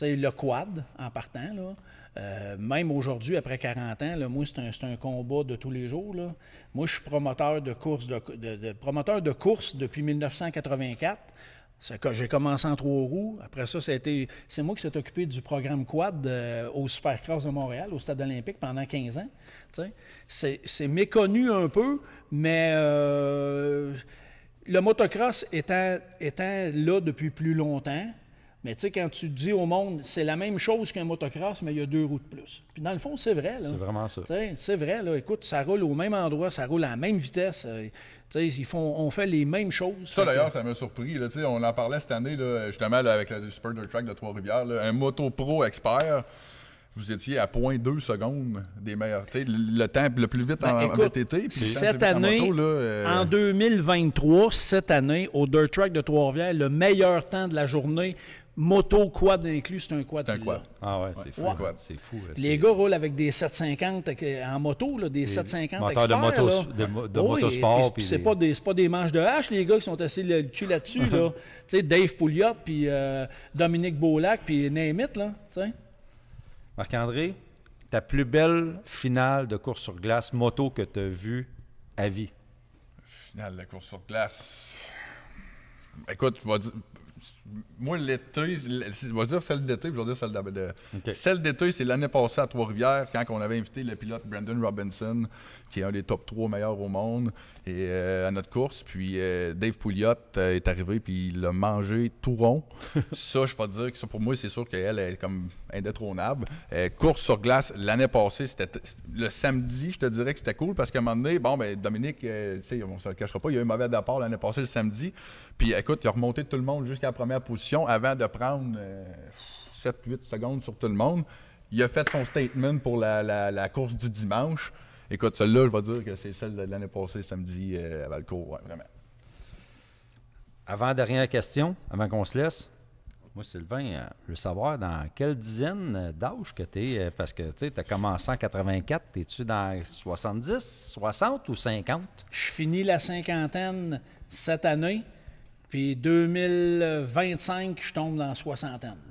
D: le quad, en partant, là, euh, même aujourd'hui, après 40 ans, moi, c'est un, combat de tous les jours. Moi, je suis promoteur de course, de, de, promoteur de course depuis 1984. J'ai commencé en trois roues. Après ça, c'était, c'est moi qui s'est occupé du programme quad euh, au Supercross de Montréal, au Stade olympique, pendant 15 ans. C'est, méconnu un peu, mais... Euh, le motocross étant, là depuis plus longtemps, mais tu sais, quand tu dis au monde, c'est la même chose qu'un motocross, mais il y a deux roues de plus. Puis dans le fond, c'est vrai. C'est vraiment ça. C'est vrai. Là. Écoute, ça roule au même endroit, ça roule à la même vitesse.
C: Euh, ils
D: font, on fait les
C: mêmes choses. Ça, d'ailleurs, ça m'a surpris. on en parlait cette année, justement, avec la Super Dirt Track de Trois-Rivières. Un moto pro expert vous étiez à 0.2 secondes des meilleurs. Le temps le plus vite ben, en, écoute, cette année,
D: euh, en, 2023, cette année, au Dirt Track de Trois-Rivières, le meilleur temps de la journée, moto quad inclus, c'est un quad. C'est un quad.
A: Ah ouais, c'est fou. C'est fou. les
D: gars roulent avec des 750 euh, en moto, là, des 750 avec de, moto, oh c'est pas des des manches de hache, les gars qui sont assis le cul là-dessus là. *laughs* Dave Pouliot puis euh, Dominique Beaulac puis Némit là,
A: Marc-André, ta plus belle finale de course sur glace moto que tu as vue à vie?
C: Finale de course sur glace. Écoute, je vais dire. Moi, l'été, je vais dire celle d'été, je vais dire celle de. Celle d'été, c'est l'année passée à Trois-Rivières, quand on avait invité le pilote Brandon Robinson, qui est un des top 3 meilleurs au monde. Euh, à notre course. Puis euh, Dave Pouliot euh, est arrivé, puis il l'a mangé tout rond. *laughs* ça, je vais dire que pour moi, c'est sûr qu'elle est comme indétrônable. course sur glace, l'année passée, c'était le samedi, je te dirais que c'était cool parce qu'à un moment donné, bon, ben, Dominique, on ne se le cachera pas, il y a eu un mauvais départ l'année passée, le samedi. Puis écoute, il a remonté tout le monde jusqu'à la première position avant de prendre 7-8 secondes sur tout le monde. Il a fait son statement pour la course du dimanche. Écoute, celle-là, je vais dire que c'est celle de l'année passée, samedi, euh, à Valcourt, ouais, vraiment.
A: Avant dernière question, avant qu'on se laisse, moi, Sylvain, euh, je veux savoir dans quelle dizaine d'âge que tu es, euh, parce que tu sais, as commencé en 84, es-tu dans 70, 60 ou 50? Je finis
D: la cinquantaine cette année, puis 2025, je tombe dans la soixantaine.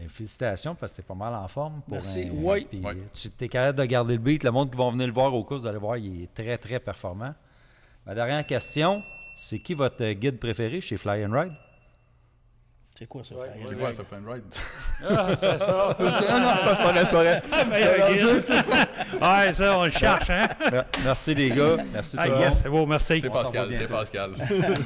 A: Ben, félicitations parce que t'es pas mal en forme. Pour Merci. oui. Puis euh, Tu t'es capable de garder le beat. Le monde qui va venir le voir au cours, vous allez voir, il est très, très performant. Ma dernière question, c'est qui votre guide préféré chez Fly and Ride?
C: C'est quoi ça, ouais, C'est quoi ça, and Ride? *laughs*
D: Ah, *laughs* c'est ça! non, ça, c'est pas vrai, *laughs*
C: Ouais, ça, on le cherche, hein? Merci, les gars. Merci, ah, toi. C'est beau, merci. C'est Pascal, c'est Pascal.